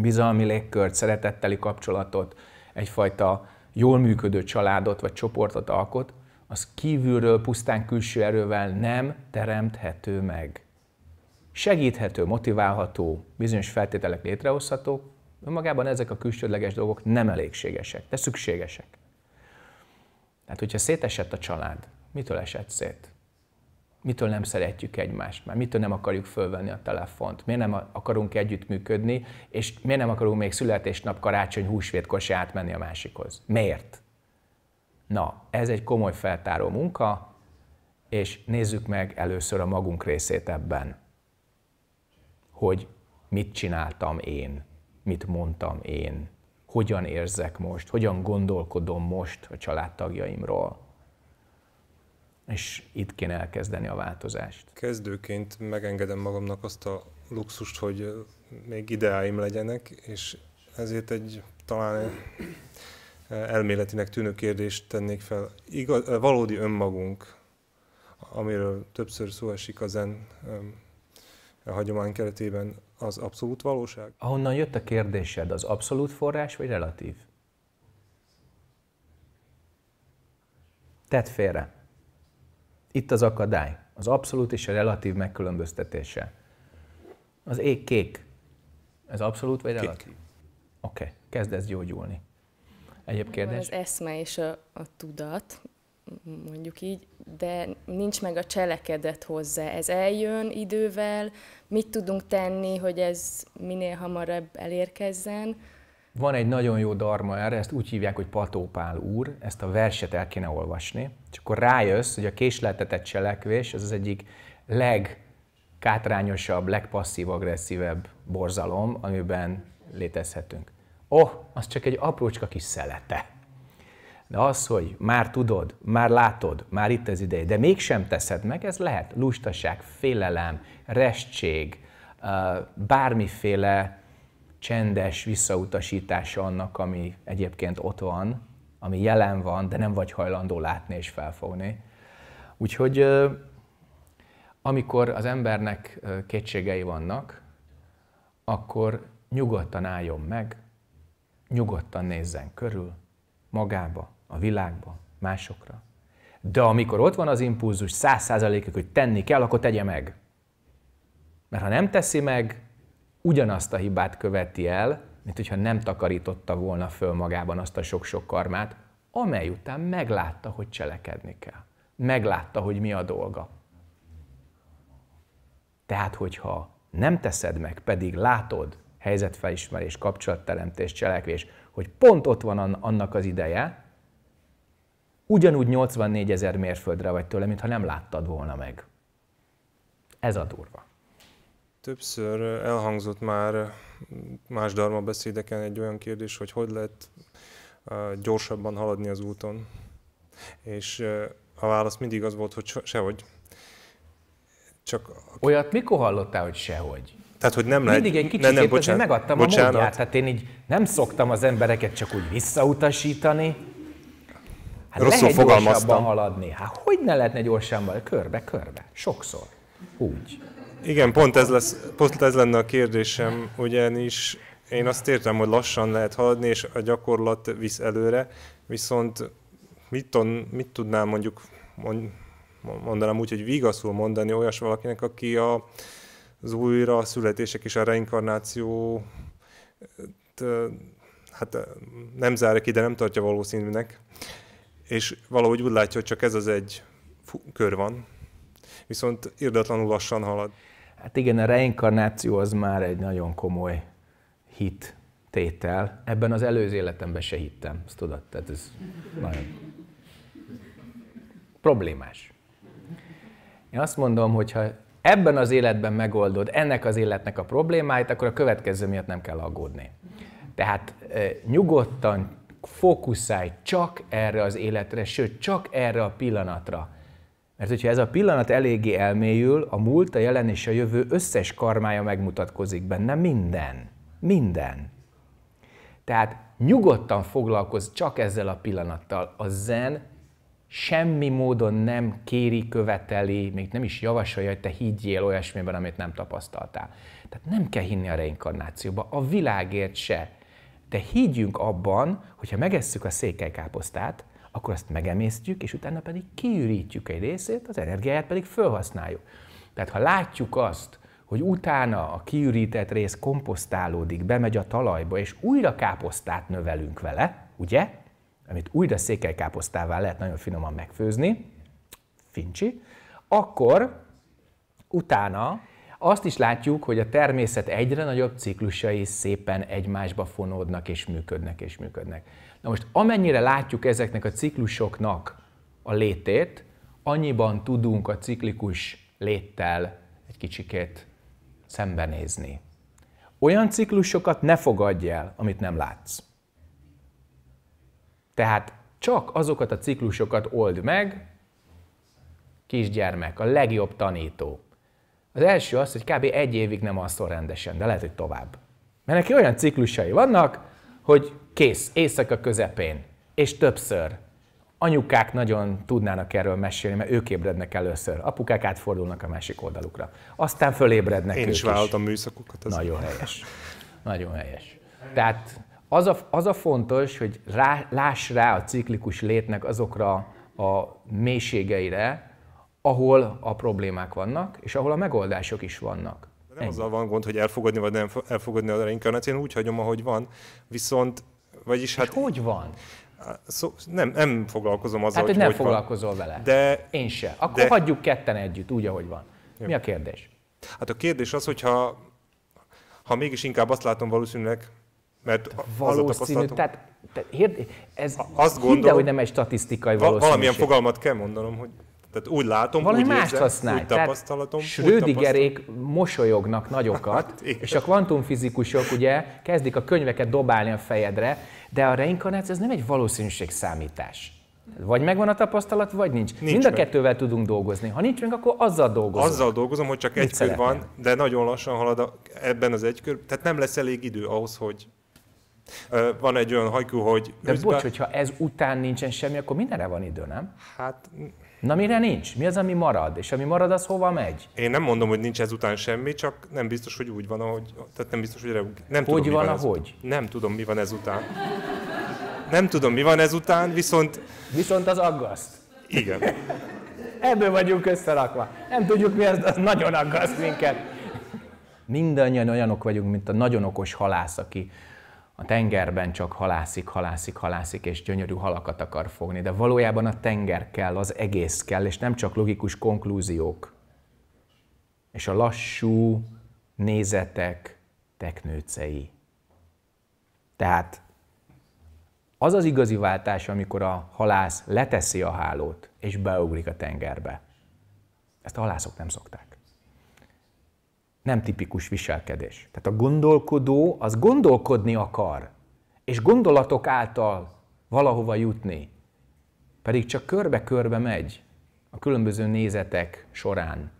bizalmi légkört, szeretetteli kapcsolatot, egyfajta jól működő családot vagy csoportot alkot, az kívülről pusztán külső erővel nem teremthető meg. Segíthető, motiválható, bizonyos feltételek létrehozhatók, önmagában ezek a külsődleges dolgok nem elégségesek, de szükségesek. Tehát, hogyha szétesett a család, mitől esett szét? mitől nem szeretjük egymást már, mitől nem akarjuk fölvenni a telefont, miért nem akarunk együttműködni, és miért nem akarunk még születésnap, karácsony, húsvétkor se átmenni a másikhoz. Miért? Na, ez egy komoly feltáró munka, és nézzük meg először a magunk részét ebben, hogy mit csináltam én, mit mondtam én, hogyan érzek most, hogyan gondolkodom most a családtagjaimról és itt kéne elkezdeni a változást. Kezdőként megengedem magamnak azt a luxust, hogy még ideáim legyenek, és ezért egy talán elméletinek tűnő kérdést tennék fel. Igaz, valódi önmagunk, amiről többször szó esik a zen a hagyomány keretében, az abszolút valóság? Ahonnan jött a kérdésed, az abszolút forrás vagy relatív? Tedd félre. Itt az akadály, az abszolút és a relatív megkülönböztetése. Az ég kék. Ez abszolút vagy relatív? Oké, okay. kezdesz gyógyulni. Egyéb kérdés? Az eszme és a, a tudat, mondjuk így, de nincs meg a cselekedet hozzá. Ez eljön idővel, mit tudunk tenni, hogy ez minél hamarabb elérkezzen, van egy nagyon jó darma erre, ezt úgy hívják, hogy Patópál úr, ezt a verset el kéne olvasni, és akkor rájössz, hogy a késletetett cselekvés az az egyik legkátrányosabb, legpasszív-agresszívebb borzalom, amiben létezhetünk. Oh, az csak egy aprócska kis szelete. De az, hogy már tudod, már látod, már itt az ideje, de mégsem teszed meg, ez lehet lustaság, félelem, restség, bármiféle csendes visszautasítása annak, ami egyébként ott van, ami jelen van, de nem vagy hajlandó látni és felfogni. Úgyhogy amikor az embernek kétségei vannak, akkor nyugodtan álljon meg, nyugodtan nézzen körül, magába, a világba, másokra. De amikor ott van az impulzus száz százalékig, hogy tenni kell, akkor tegye meg. Mert ha nem teszi meg, ugyanazt a hibát követi el, mint hogyha nem takarította volna föl magában azt a sok-sok karmát, amely után meglátta, hogy cselekedni kell. Meglátta, hogy mi a dolga. Tehát, hogyha nem teszed meg, pedig látod, helyzetfelismerés, kapcsolatteremtés, cselekvés, hogy pont ott van annak az ideje, ugyanúgy 84 ezer mérföldre vagy tőle, mintha nem láttad volna meg. Ez a durva. Többször elhangzott már más darma beszédeken egy olyan kérdés, hogy hogy lehet gyorsabban haladni az úton. És a válasz mindig az volt, hogy sehogy. Csak... Olyat mikor hallottál, hogy sehogy? Tehát, hogy nem lehet... Mindig egy kicsit nem, nem, bocsánat, megadtam bocsánat. a módját. Tehát én így nem szoktam az embereket csak úgy visszautasítani. Hát Rosszul lehet fogalmaztam. haladni. Hát hogy ne lehetne gyorsabban? Körbe, körbe. Sokszor. Úgy. Igen, pont ez, lesz, pont ez lenne a kérdésem, ugyanis én azt értem, hogy lassan lehet haladni, és a gyakorlat visz előre, viszont mit, ton, mit tudnám mondjuk, mondanám úgy, hogy vigaszul mondani olyas valakinek, aki a, az újra a születések és a reinkarnáció hát nem zárja ki, de nem tartja valószínűnek, és valahogy úgy látja, hogy csak ez az egy kör van, viszont irdatlanul lassan halad. Hát igen, a reinkarnáció az már egy nagyon komoly hit tétel. Ebben az előző életemben se hittem, ezt tudod, tehát ez nagyon problémás. Én azt mondom, hogy ha ebben az életben megoldod ennek az életnek a problémáit, akkor a következő miatt nem kell aggódni. Tehát nyugodtan fókuszálj csak erre az életre, sőt, csak erre a pillanatra. Mert hogyha ez a pillanat eléggé elmélyül, a múlt, a jelen és a jövő összes karmája megmutatkozik benne, minden. Minden. Tehát nyugodtan foglalkozz csak ezzel a pillanattal. A zen semmi módon nem kéri, követeli, még nem is javasolja, hogy te higgyél olyasmiben, amit nem tapasztaltál. Tehát nem kell hinni a reinkarnációba, a világért se. De higgyünk abban, hogyha megesszük a székelykáposztát, akkor ezt megemésztjük, és utána pedig kiürítjük egy részét, az energiáját pedig felhasználjuk. Tehát ha látjuk azt, hogy utána a kiürített rész komposztálódik, bemegy a talajba, és újra káposztát növelünk vele, ugye? Amit újra székelykáposztává lehet nagyon finoman megfőzni, fincsi, akkor utána azt is látjuk, hogy a természet egyre nagyobb ciklusai szépen egymásba fonódnak és működnek és működnek. Na most amennyire látjuk ezeknek a ciklusoknak a létét, annyiban tudunk a ciklikus léttel egy kicsikét szembenézni. Olyan ciklusokat ne fogadj el, amit nem látsz. Tehát csak azokat a ciklusokat old meg, kisgyermek, a legjobb tanító. Az első az, hogy kb. egy évig nem alszol rendesen, de lehet, hogy tovább. Mert neki olyan ciklusai vannak, hogy kész, éjszaka közepén, és többször. Anyukák nagyon tudnának erről mesélni, mert ők ébrednek először. Apukák átfordulnak a másik oldalukra. Aztán fölébrednek Én ők is. vállaltam műszakokat. Ez nagyon helyes. Nagyon helyes. Tehát az a, az a fontos, hogy rá, láss rá a ciklikus létnek azokra a mélységeire, ahol a problémák vannak, és ahol a megoldások is vannak. Nem azzal van gond, hogy elfogadni vagy nem elfogadni a én úgy hagyom, ahogy van. Viszont, vagyis hát... És hogy van? Szó, nem, nem foglalkozom azzal, hát, hogy, hogy nem hogy foglalkozol van. vele. De, Én se. Akkor de, hagyjuk ketten együtt, úgy, ahogy van. Jó. Mi a kérdés? Hát a kérdés az, hogyha ha mégis inkább azt látom valószínűleg, mert az valószínű, az a tehát, tehát ez azt hidd gondolom, hidd el, hogy nem egy statisztikai valószínűség. Valamilyen fogalmat kell mondanom, hogy tehát úgy látom, Valami úgy más érzem, használ. úgy tapasztalatom. Tehát Schrödingerék mosolyognak nagyokat, és a kvantumfizikusok ugye kezdik a könyveket dobálni a fejedre, de a reinkarnáció ez nem egy valószínűségszámítás. Vagy megvan a tapasztalat, vagy nincs. nincs Mind a meg. kettővel tudunk dolgozni. Ha nincs meg, akkor azzal dolgozom. Azzal dolgozom, hogy csak egy kör van, de nagyon lassan halad a, ebben az egy kör. Tehát nem lesz elég idő ahhoz, hogy van egy olyan hajkú, hogy... De bocs, be... hogyha ez után nincsen semmi, akkor mindenre van idő, nem? Hát Na mire nincs? Mi az, ami marad? És ami marad, az hova megy? Én nem mondom, hogy nincs ezután semmi, csak nem biztos, hogy úgy van, ahogy... Tehát nem biztos, hogy... Nem hogy tudom, van, van ahogy? Nem tudom, mi van ezután. Nem tudom, mi van ezután, viszont... Viszont az aggaszt. Igen. Ebből vagyunk összerakva. Nem tudjuk mi, az, az nagyon aggaszt minket. Mindannyian olyanok vagyunk, mint a nagyon okos halász, aki a tengerben csak halászik, halászik, halászik, és gyönyörű halakat akar fogni. De valójában a tenger kell, az egész kell, és nem csak logikus konklúziók. És a lassú nézetek teknőcei. Tehát az az igazi váltás, amikor a halász leteszi a hálót, és beugrik a tengerbe. Ezt a halászok nem szokták nem tipikus viselkedés. Tehát a gondolkodó az gondolkodni akar, és gondolatok által valahova jutni, pedig csak körbe-körbe megy a különböző nézetek során.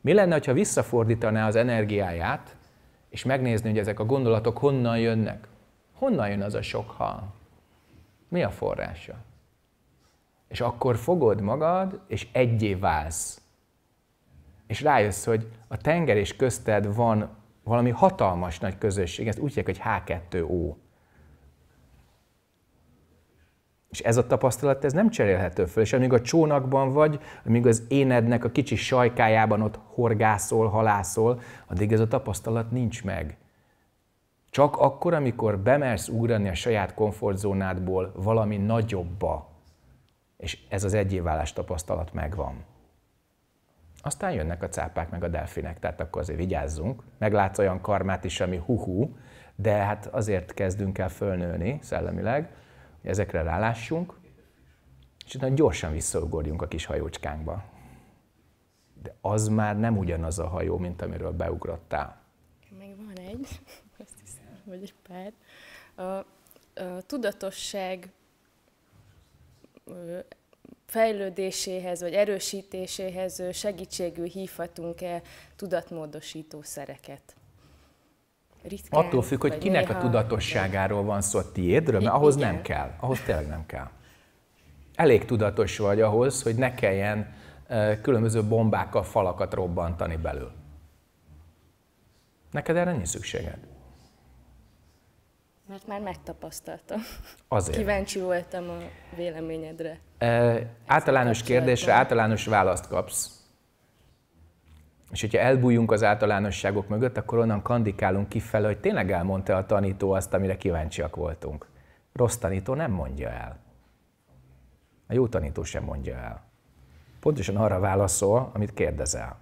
Mi lenne, ha visszafordítaná az energiáját, és megnézni, hogy ezek a gondolatok honnan jönnek? Honnan jön az a sok hal? Mi a forrása? És akkor fogod magad, és egyé válsz és rájössz, hogy a tenger és közted van valami hatalmas nagy közösség, ezt úgy hívják, hogy H2O. És ez a tapasztalat, ez nem cserélhető föl. És amíg a csónakban vagy, amíg az énednek a kicsi sajkájában ott horgászol, halászol, addig ez a tapasztalat nincs meg. Csak akkor, amikor bemersz ugrani a saját komfortzónádból valami nagyobba, és ez az egyéválás tapasztalat megvan aztán jönnek a cápák meg a delfinek, tehát akkor azért vigyázzunk. Meglátsz olyan karmát is, ami huhu, de hát azért kezdünk el fölnőni szellemileg, hogy ezekre rálássunk, és utána gyorsan visszaugorjunk a kis hajócskánkba. De az már nem ugyanaz a hajó, mint amiről beugrottál. Még van egy, azt hiszem, vagy egy pár. A, a tudatosság fejlődéséhez vagy erősítéséhez segítségül hívhatunk-e tudatmódosító szereket? Ritkán, Attól függ, hogy kinek néha, a tudatosságáról van szó, a tiédről, mert ahhoz igen. nem kell, ahhoz tényleg nem kell. Elég tudatos vagy ahhoz, hogy ne kelljen különböző bombákkal falakat robbantani belül. Neked erre nincs szükséged. Mert már megtapasztaltam. Azért. Kíváncsi voltam a véleményedre. E, általános kérdésre általános választ kapsz. És hogyha elbújunk az általánosságok mögött, akkor onnan kandikálunk kifele, hogy tényleg elmondta a tanító azt, amire kíváncsiak voltunk. Rossz tanító nem mondja el. A jó tanító sem mondja el. Pontosan arra válaszol, amit kérdezel.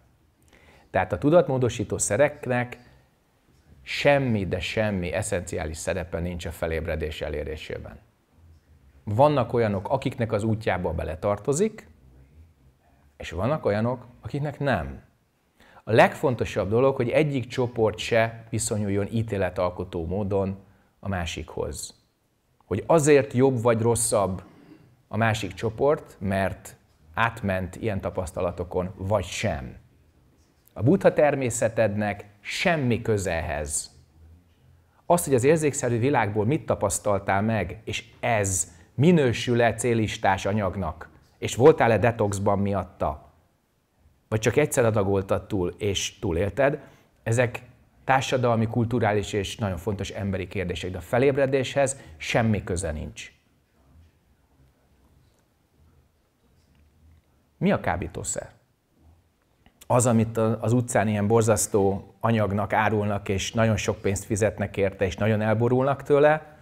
Tehát a tudatmódosító szereknek semmi, de semmi eszenciális szerepe nincs a felébredés elérésében. Vannak olyanok, akiknek az útjába beletartozik, és vannak olyanok, akiknek nem. A legfontosabb dolog, hogy egyik csoport se viszonyuljon ítéletalkotó módon a másikhoz. Hogy azért jobb vagy rosszabb a másik csoport, mert átment ilyen tapasztalatokon, vagy sem. A buddha természetednek semmi közehez. Azt, hogy az érzékszerű világból mit tapasztaltál meg, és ez minősül-e célistás anyagnak, és voltál-e detoxban miatta, vagy csak egyszer adagoltad túl, és túlélted, ezek társadalmi, kulturális és nagyon fontos emberi kérdések, de a felébredéshez semmi köze nincs. Mi a kábítószer? az, amit az utcán ilyen borzasztó anyagnak árulnak, és nagyon sok pénzt fizetnek érte, és nagyon elborulnak tőle,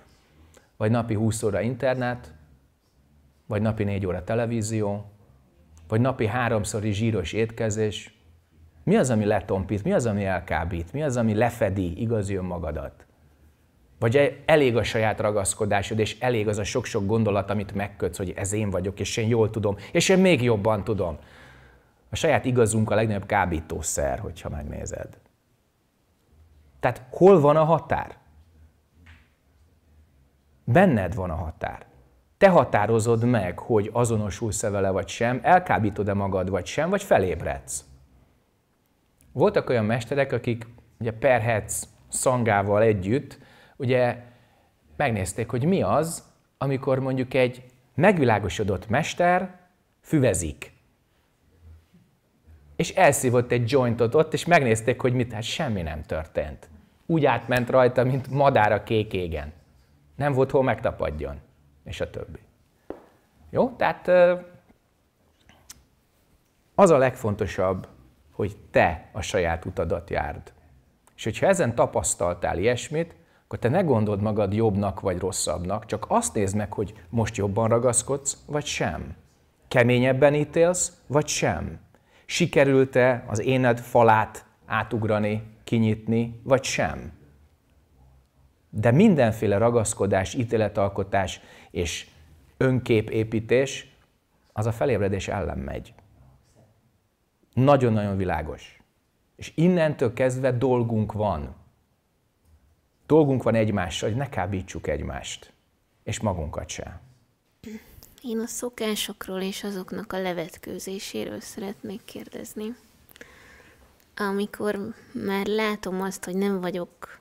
vagy napi 20 óra internet, vagy napi 4 óra televízió, vagy napi háromszori zsíros étkezés. Mi az, ami letompít, mi az, ami elkábít, mi az, ami lefedi igazi önmagadat? Vagy e- elég a saját ragaszkodásod, és elég az a sok-sok gondolat, amit megkötsz, hogy ez én vagyok, és én jól tudom, és én még jobban tudom. A saját igazunk a legnagyobb kábítószer, hogyha megnézed. Tehát hol van a határ? Benned van a határ. Te határozod meg, hogy azonosulsz-e vele vagy sem, elkábítod-e magad vagy sem, vagy felébredsz. Voltak olyan mesterek, akik ugye Perhetsz szangával együtt ugye megnézték, hogy mi az, amikor mondjuk egy megvilágosodott mester füvezik és elszívott egy jointot ott, és megnézték, hogy mit, hát semmi nem történt. Úgy átment rajta, mint madár a kék égen. Nem volt hol megtapadjon, és a többi. Jó, tehát az a legfontosabb, hogy te a saját utadat járd. És hogyha ezen tapasztaltál ilyesmit, akkor te ne gondold magad jobbnak vagy rosszabbnak, csak azt nézd meg, hogy most jobban ragaszkodsz, vagy sem. Keményebben ítélsz, vagy sem sikerült-e az éned falát átugrani, kinyitni, vagy sem. De mindenféle ragaszkodás, ítéletalkotás és önképépítés az a felébredés ellen megy. Nagyon-nagyon világos. És innentől kezdve dolgunk van. Dolgunk van egymással, hogy ne kábítsuk egymást, és magunkat sem. Én a szokásokról és azoknak a levetkőzéséről szeretnék kérdezni. Amikor már látom azt, hogy nem vagyok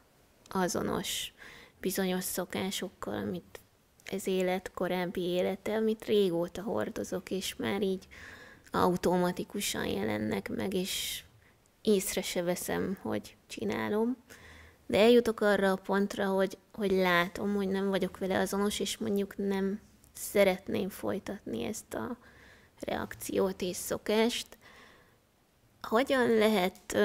azonos bizonyos szokásokkal, amit ez élet, korábbi élete, amit régóta hordozok, és már így automatikusan jelennek meg, és észre se veszem, hogy csinálom. De eljutok arra a pontra, hogy, hogy látom, hogy nem vagyok vele azonos, és mondjuk nem szeretném folytatni ezt a reakciót és szokást. Hogyan lehet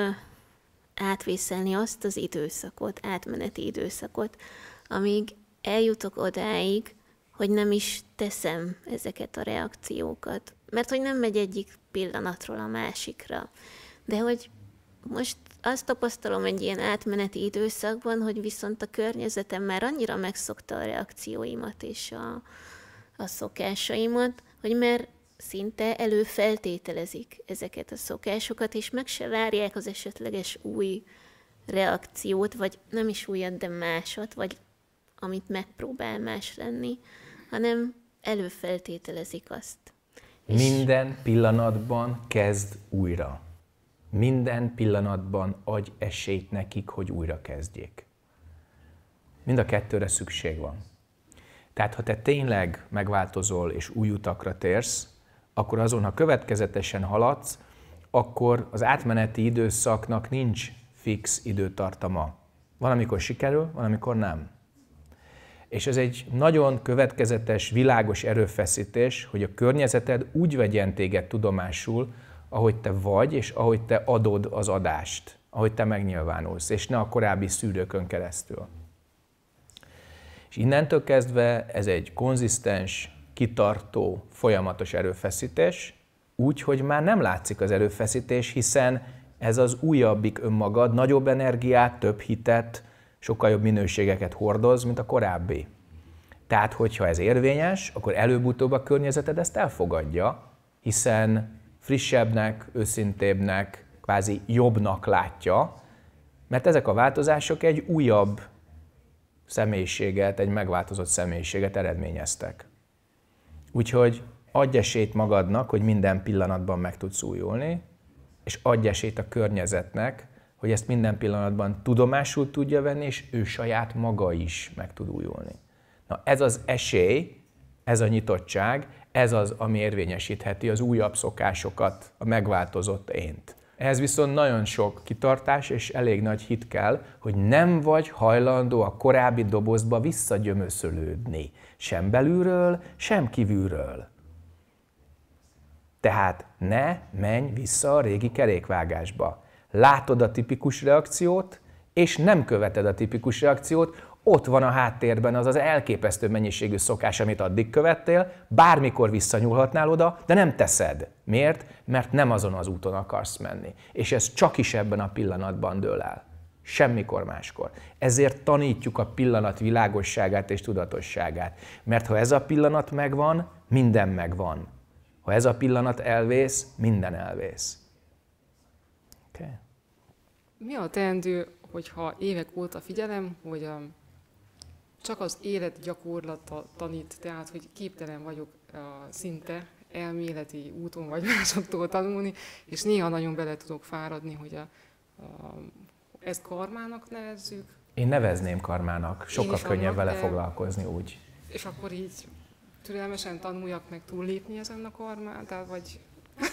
átvészelni azt az időszakot, átmeneti időszakot, amíg eljutok odáig, hogy nem is teszem ezeket a reakciókat. Mert hogy nem megy egyik pillanatról a másikra. De hogy most azt tapasztalom egy ilyen átmeneti időszakban, hogy viszont a környezetem már annyira megszokta a reakcióimat és a, a szokásaimat, hogy már szinte előfeltételezik ezeket a szokásokat, és meg se várják az esetleges új reakciót, vagy nem is újat, de másat, vagy amit megpróbál más lenni, hanem előfeltételezik azt. És Minden pillanatban kezd újra. Minden pillanatban adj esélyt nekik, hogy újra kezdjék. Mind a kettőre szükség van. Tehát ha te tényleg megváltozol és új utakra térsz, akkor azon, ha következetesen haladsz, akkor az átmeneti időszaknak nincs fix időtartama. Van, amikor sikerül, van, amikor nem. És ez egy nagyon következetes, világos erőfeszítés, hogy a környezeted úgy vegyen téged tudomásul, ahogy te vagy, és ahogy te adod az adást, ahogy te megnyilvánulsz, és ne a korábbi szűrőkön keresztül. És innentől kezdve ez egy konzisztens, kitartó, folyamatos erőfeszítés, úgy, hogy már nem látszik az erőfeszítés, hiszen ez az újabbik önmagad nagyobb energiát, több hitet, sokkal jobb minőségeket hordoz, mint a korábbi. Tehát, hogyha ez érvényes, akkor előbb-utóbb a környezeted ezt elfogadja, hiszen frissebbnek, őszintébbnek, kvázi jobbnak látja, mert ezek a változások egy újabb személyiséget, egy megváltozott személyiséget eredményeztek. Úgyhogy adj esélyt magadnak, hogy minden pillanatban meg tudsz újulni, és adj esélyt a környezetnek, hogy ezt minden pillanatban tudomásul tudja venni, és ő saját maga is meg tud újulni. Na ez az esély, ez a nyitottság, ez az, ami érvényesítheti az újabb szokásokat, a megváltozott ént. Ehhez viszont nagyon sok kitartás és elég nagy hit kell, hogy nem vagy hajlandó a korábbi dobozba visszagyömöszölődni, sem belülről, sem kívülről. Tehát ne menj vissza a régi kerékvágásba. Látod a tipikus reakciót, és nem követed a tipikus reakciót, ott van a háttérben az az elképesztő mennyiségű szokás, amit addig követtél, bármikor visszanyúlhatnál oda, de nem teszed. Miért? Mert nem azon az úton akarsz menni. És ez csak is ebben a pillanatban dől el. Semmikor máskor. Ezért tanítjuk a pillanat világosságát és tudatosságát. Mert ha ez a pillanat megvan, minden megvan. Ha ez a pillanat elvész, minden elvész. Okay. Mi a teendő, hogyha évek óta figyelem, hogy a csak az élet gyakorlata tanít, tehát hogy képtelen vagyok eh, szinte elméleti úton vagy másoktól tanulni, és néha nagyon bele tudok fáradni, hogy a, a, ezt karmának nevezzük. Én nevezném karmának, sokkal könnyebb vele foglalkozni úgy. És akkor így türelmesen tanuljak meg túllépni ezen a karmán, tehát vagy...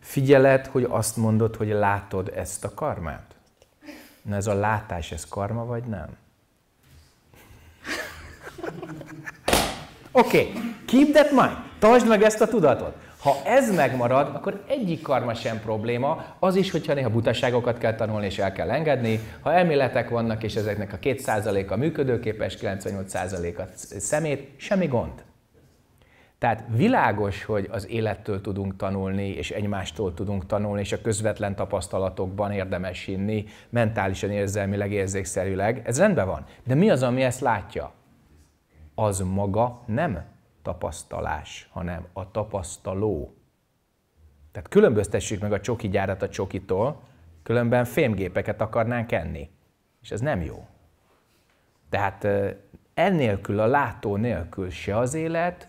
Figyeled, hogy azt mondod, hogy látod ezt a karmát? Na ez a látás, ez karma vagy nem? Oké, okay. keep that mind. Tartsd meg ezt a tudatot. Ha ez megmarad, akkor egyik karma sem probléma, az is, hogyha néha butaságokat kell tanulni és el kell engedni, ha elméletek vannak és ezeknek a 2%-a működőképes, 98%-a szemét, semmi gond. Tehát világos, hogy az élettől tudunk tanulni, és egymástól tudunk tanulni, és a közvetlen tapasztalatokban érdemes hinni, mentálisan, érzelmileg, érzékszerűleg. Ez rendben van. De mi az, ami ezt látja? az maga nem tapasztalás, hanem a tapasztaló. Tehát különböztessük meg a csoki gyárat a csokitól, különben fémgépeket akarnánk enni, és ez nem jó. Tehát ennélkül, a látó nélkül se az élet,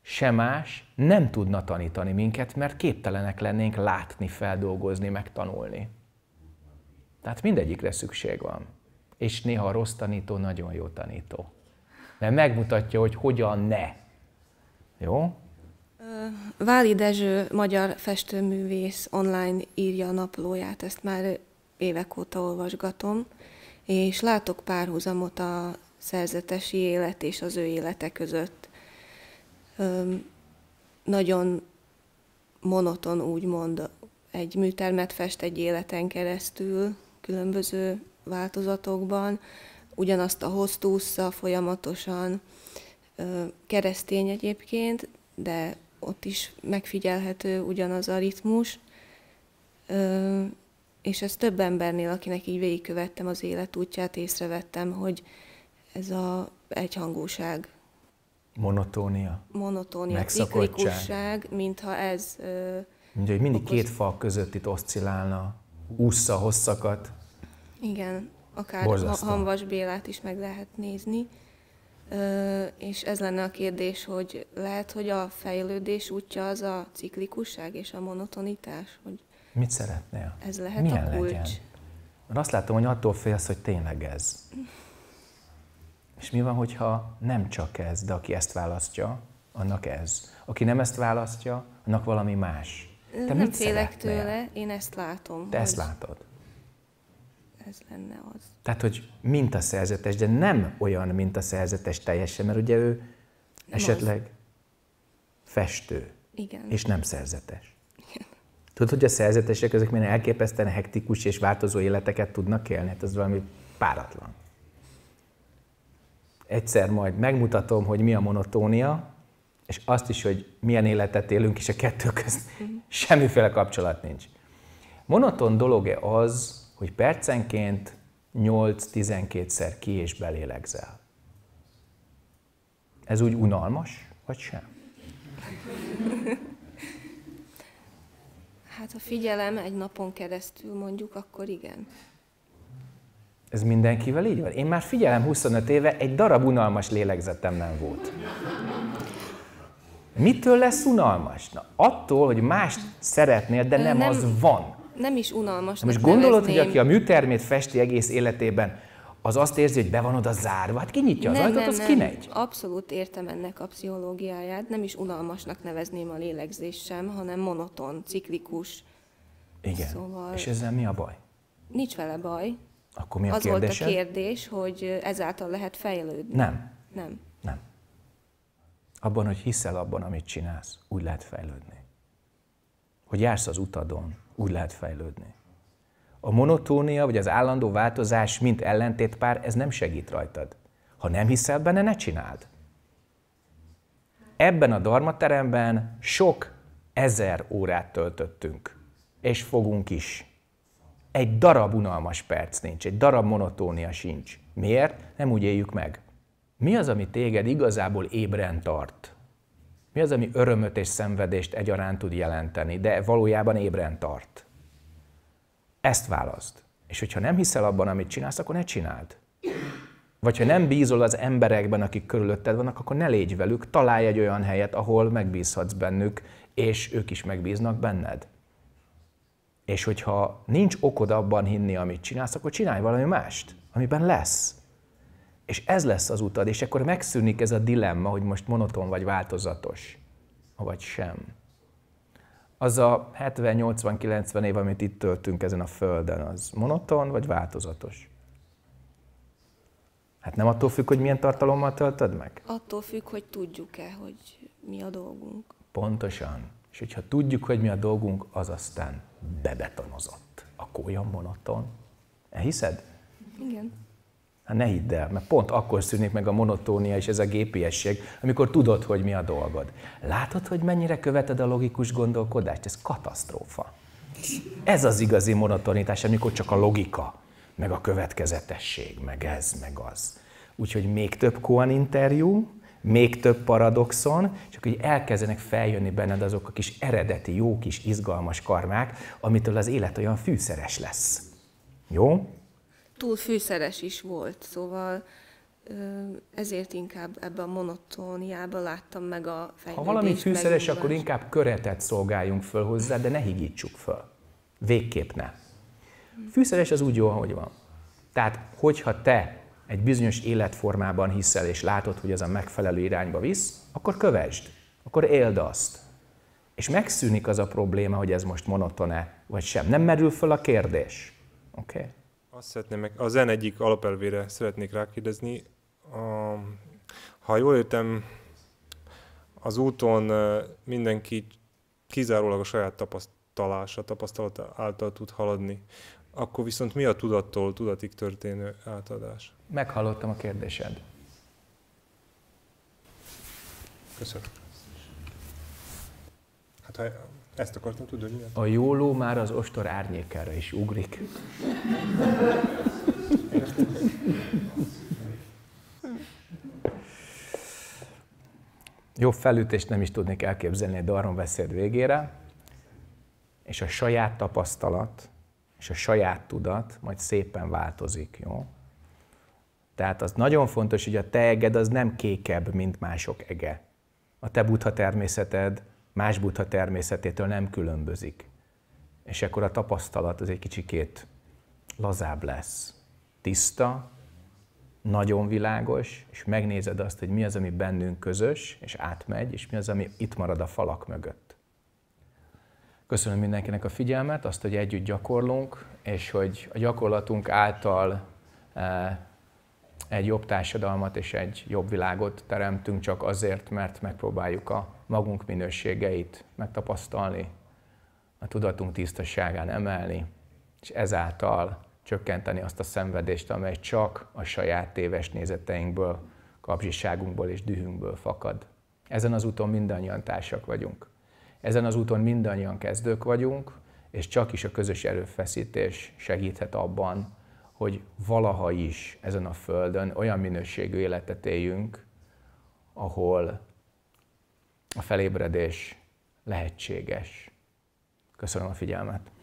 se más nem tudna tanítani minket, mert képtelenek lennénk látni, feldolgozni, megtanulni. Tehát mindegyikre szükség van. És néha a rossz tanító nagyon jó tanító mert megmutatja, hogy hogyan ne. Jó? Váli Dezső, magyar festőművész online írja a naplóját, ezt már évek óta olvasgatom, és látok párhuzamot a szerzetesi élet és az ő élete között. nagyon monoton, úgymond, egy műtermet fest egy életen keresztül, különböző változatokban, ugyanazt a hosszúsza folyamatosan, keresztény egyébként, de ott is megfigyelhető ugyanaz a ritmus, és ez több embernél, akinek így végigkövettem az életútját, észrevettem, hogy ez a egyhangúság. Monotónia. Monotónia, ciklikusság, mintha ez... hogy mindig okoz... két fal között itt oszcillálna, ússza hosszakat. Igen, akár Borzasztó. Hanvas Bélát is meg lehet nézni. Ö, és ez lenne a kérdés, hogy lehet, hogy a fejlődés útja az a ciklikusság és a monotonitás? Hogy Mit szeretnél? Ez lehet Milyen a kulcs. Legyen? Mert azt látom, hogy attól félsz, hogy tényleg ez. És mi van, hogyha nem csak ez, de aki ezt választja, annak ez. Aki nem ezt választja, annak valami más. Te nem mit félek szeretnél? tőle, én ezt látom. Te ezt látod ez lenne az. Tehát, hogy szerzetes, de nem olyan mint a szerzetes teljesen, mert ugye ő esetleg az. festő. Igen. És nem szerzetes. Igen. Tudod, hogy a szerzetesek ezek milyen elképesztően hektikus és változó életeket tudnak élni? Hát ez valami páratlan. Egyszer majd megmutatom, hogy mi a monotónia, és azt is, hogy milyen életet élünk, és a kettő között mhm. semmiféle kapcsolat nincs. Monoton dolog-e az, hogy percenként 8-12-szer ki és belélegzel. Ez úgy unalmas, vagy sem? Hát ha figyelem egy napon keresztül mondjuk, akkor igen. Ez mindenkivel így van? Én már figyelem 25 éve, egy darab unalmas lélegzetem nem volt. Mitől lesz unalmas? Na, attól, hogy mást szeretnél, de nem, nem az van nem is unalmas. Most gondolod, nevezném. hogy aki a műtermét festi egész életében, az azt érzi, hogy be van oda zárva, hát kinyitja nem, az ajtót, az nem. kimegy. Abszolút értem ennek a pszichológiáját, nem is unalmasnak nevezném a lélegzés sem, hanem monoton, ciklikus. Igen, szóval... és ezzel mi a baj? Nincs vele baj. Akkor mi a Az kérdésed? volt a kérdés, hogy ezáltal lehet fejlődni. Nem. Nem. Nem. Abban, hogy hiszel abban, amit csinálsz, úgy lehet fejlődni. Hogy jársz az utadon, úgy lehet fejlődni. A monotónia vagy az állandó változás, mint ellentétpár, ez nem segít rajtad. Ha nem hiszel benne, ne csináld. Ebben a darmateremben sok ezer órát töltöttünk, és fogunk is. Egy darab unalmas perc nincs, egy darab monotónia sincs. Miért? Nem úgy éljük meg. Mi az, ami téged igazából ébren tart? mi az, ami örömöt és szenvedést egyaránt tud jelenteni, de valójában ébren tart. Ezt választ. És hogyha nem hiszel abban, amit csinálsz, akkor ne csináld. Vagy ha nem bízol az emberekben, akik körülötted vannak, akkor ne légy velük, találj egy olyan helyet, ahol megbízhatsz bennük, és ők is megbíznak benned. És hogyha nincs okod abban hinni, amit csinálsz, akkor csinálj valami mást, amiben lesz. És ez lesz az utad, és akkor megszűnik ez a dilemma, hogy most monoton vagy változatos, vagy sem. Az a 70-80-90 év, amit itt töltünk ezen a földön, az monoton vagy változatos? Hát nem attól függ, hogy milyen tartalommal töltöd meg? Attól függ, hogy tudjuk-e, hogy mi a dolgunk. Pontosan. És hogyha tudjuk, hogy mi a dolgunk, az aztán bebetonozott. Akkor olyan monoton. Elhiszed? Igen. Hát ne hidd el, mert pont akkor szűnik meg a monotónia és ez a gépiesség, amikor tudod, hogy mi a dolgod. Látod, hogy mennyire követed a logikus gondolkodást? Ez katasztrófa. Ez az igazi monotonitás, amikor csak a logika, meg a következetesség, meg ez, meg az. Úgyhogy még több Koan interjú, még több paradoxon, csak hogy elkezdenek feljönni benned azok a kis eredeti, jó kis, izgalmas karmák, amitől az élet olyan fűszeres lesz. Jó? túl fűszeres is volt, szóval ezért inkább ebbe a monotóniába láttam meg a fejlődést. Ha valami fűszeres, akkor inkább köretet szolgáljunk föl hozzá, de ne higítsuk föl. Végképp ne. Fűszeres az úgy jó, ahogy van. Tehát, hogyha te egy bizonyos életformában hiszel, és látod, hogy ez a megfelelő irányba visz, akkor kövesd, akkor éld azt. És megszűnik az a probléma, hogy ez most monotone, vagy sem. Nem merül föl a kérdés. Oké? Okay? Azt szeretném, meg a zen egyik alapelvére szeretnék rákérdezni. ha jól értem, az úton mindenki kizárólag a saját tapasztalása, tapasztalata által tud haladni. Akkor viszont mi a tudattól tudatig történő átadás? Meghallottam a kérdésed. Köszönöm. Hát ha ezt akartam tudni, hogy A jó ló már az ostor árnyékára is ugrik. Jobb felütést nem is tudnék elképzelni a darron beszéd végére, és a saját tapasztalat, és a saját tudat majd szépen változik, jó? Tehát az nagyon fontos, hogy a te eged az nem kékebb, mint mások ege. A te buddha természeted más buddha természetétől nem különbözik. És akkor a tapasztalat az egy kicsikét lazább lesz. Tiszta, nagyon világos, és megnézed azt, hogy mi az, ami bennünk közös, és átmegy, és mi az, ami itt marad a falak mögött. Köszönöm mindenkinek a figyelmet, azt, hogy együtt gyakorlunk, és hogy a gyakorlatunk által eh, egy jobb társadalmat és egy jobb világot teremtünk csak azért, mert megpróbáljuk a magunk minőségeit megtapasztalni, a tudatunk tisztaságán emelni, és ezáltal csökkenteni azt a szenvedést, amely csak a saját téves nézeteinkből, kapzsiságunkból és dühünkből fakad. Ezen az úton mindannyian társak vagyunk. Ezen az úton mindannyian kezdők vagyunk, és csak is a közös erőfeszítés segíthet abban, hogy valaha is ezen a földön olyan minőségű életet éljünk, ahol a felébredés lehetséges. Köszönöm a figyelmet!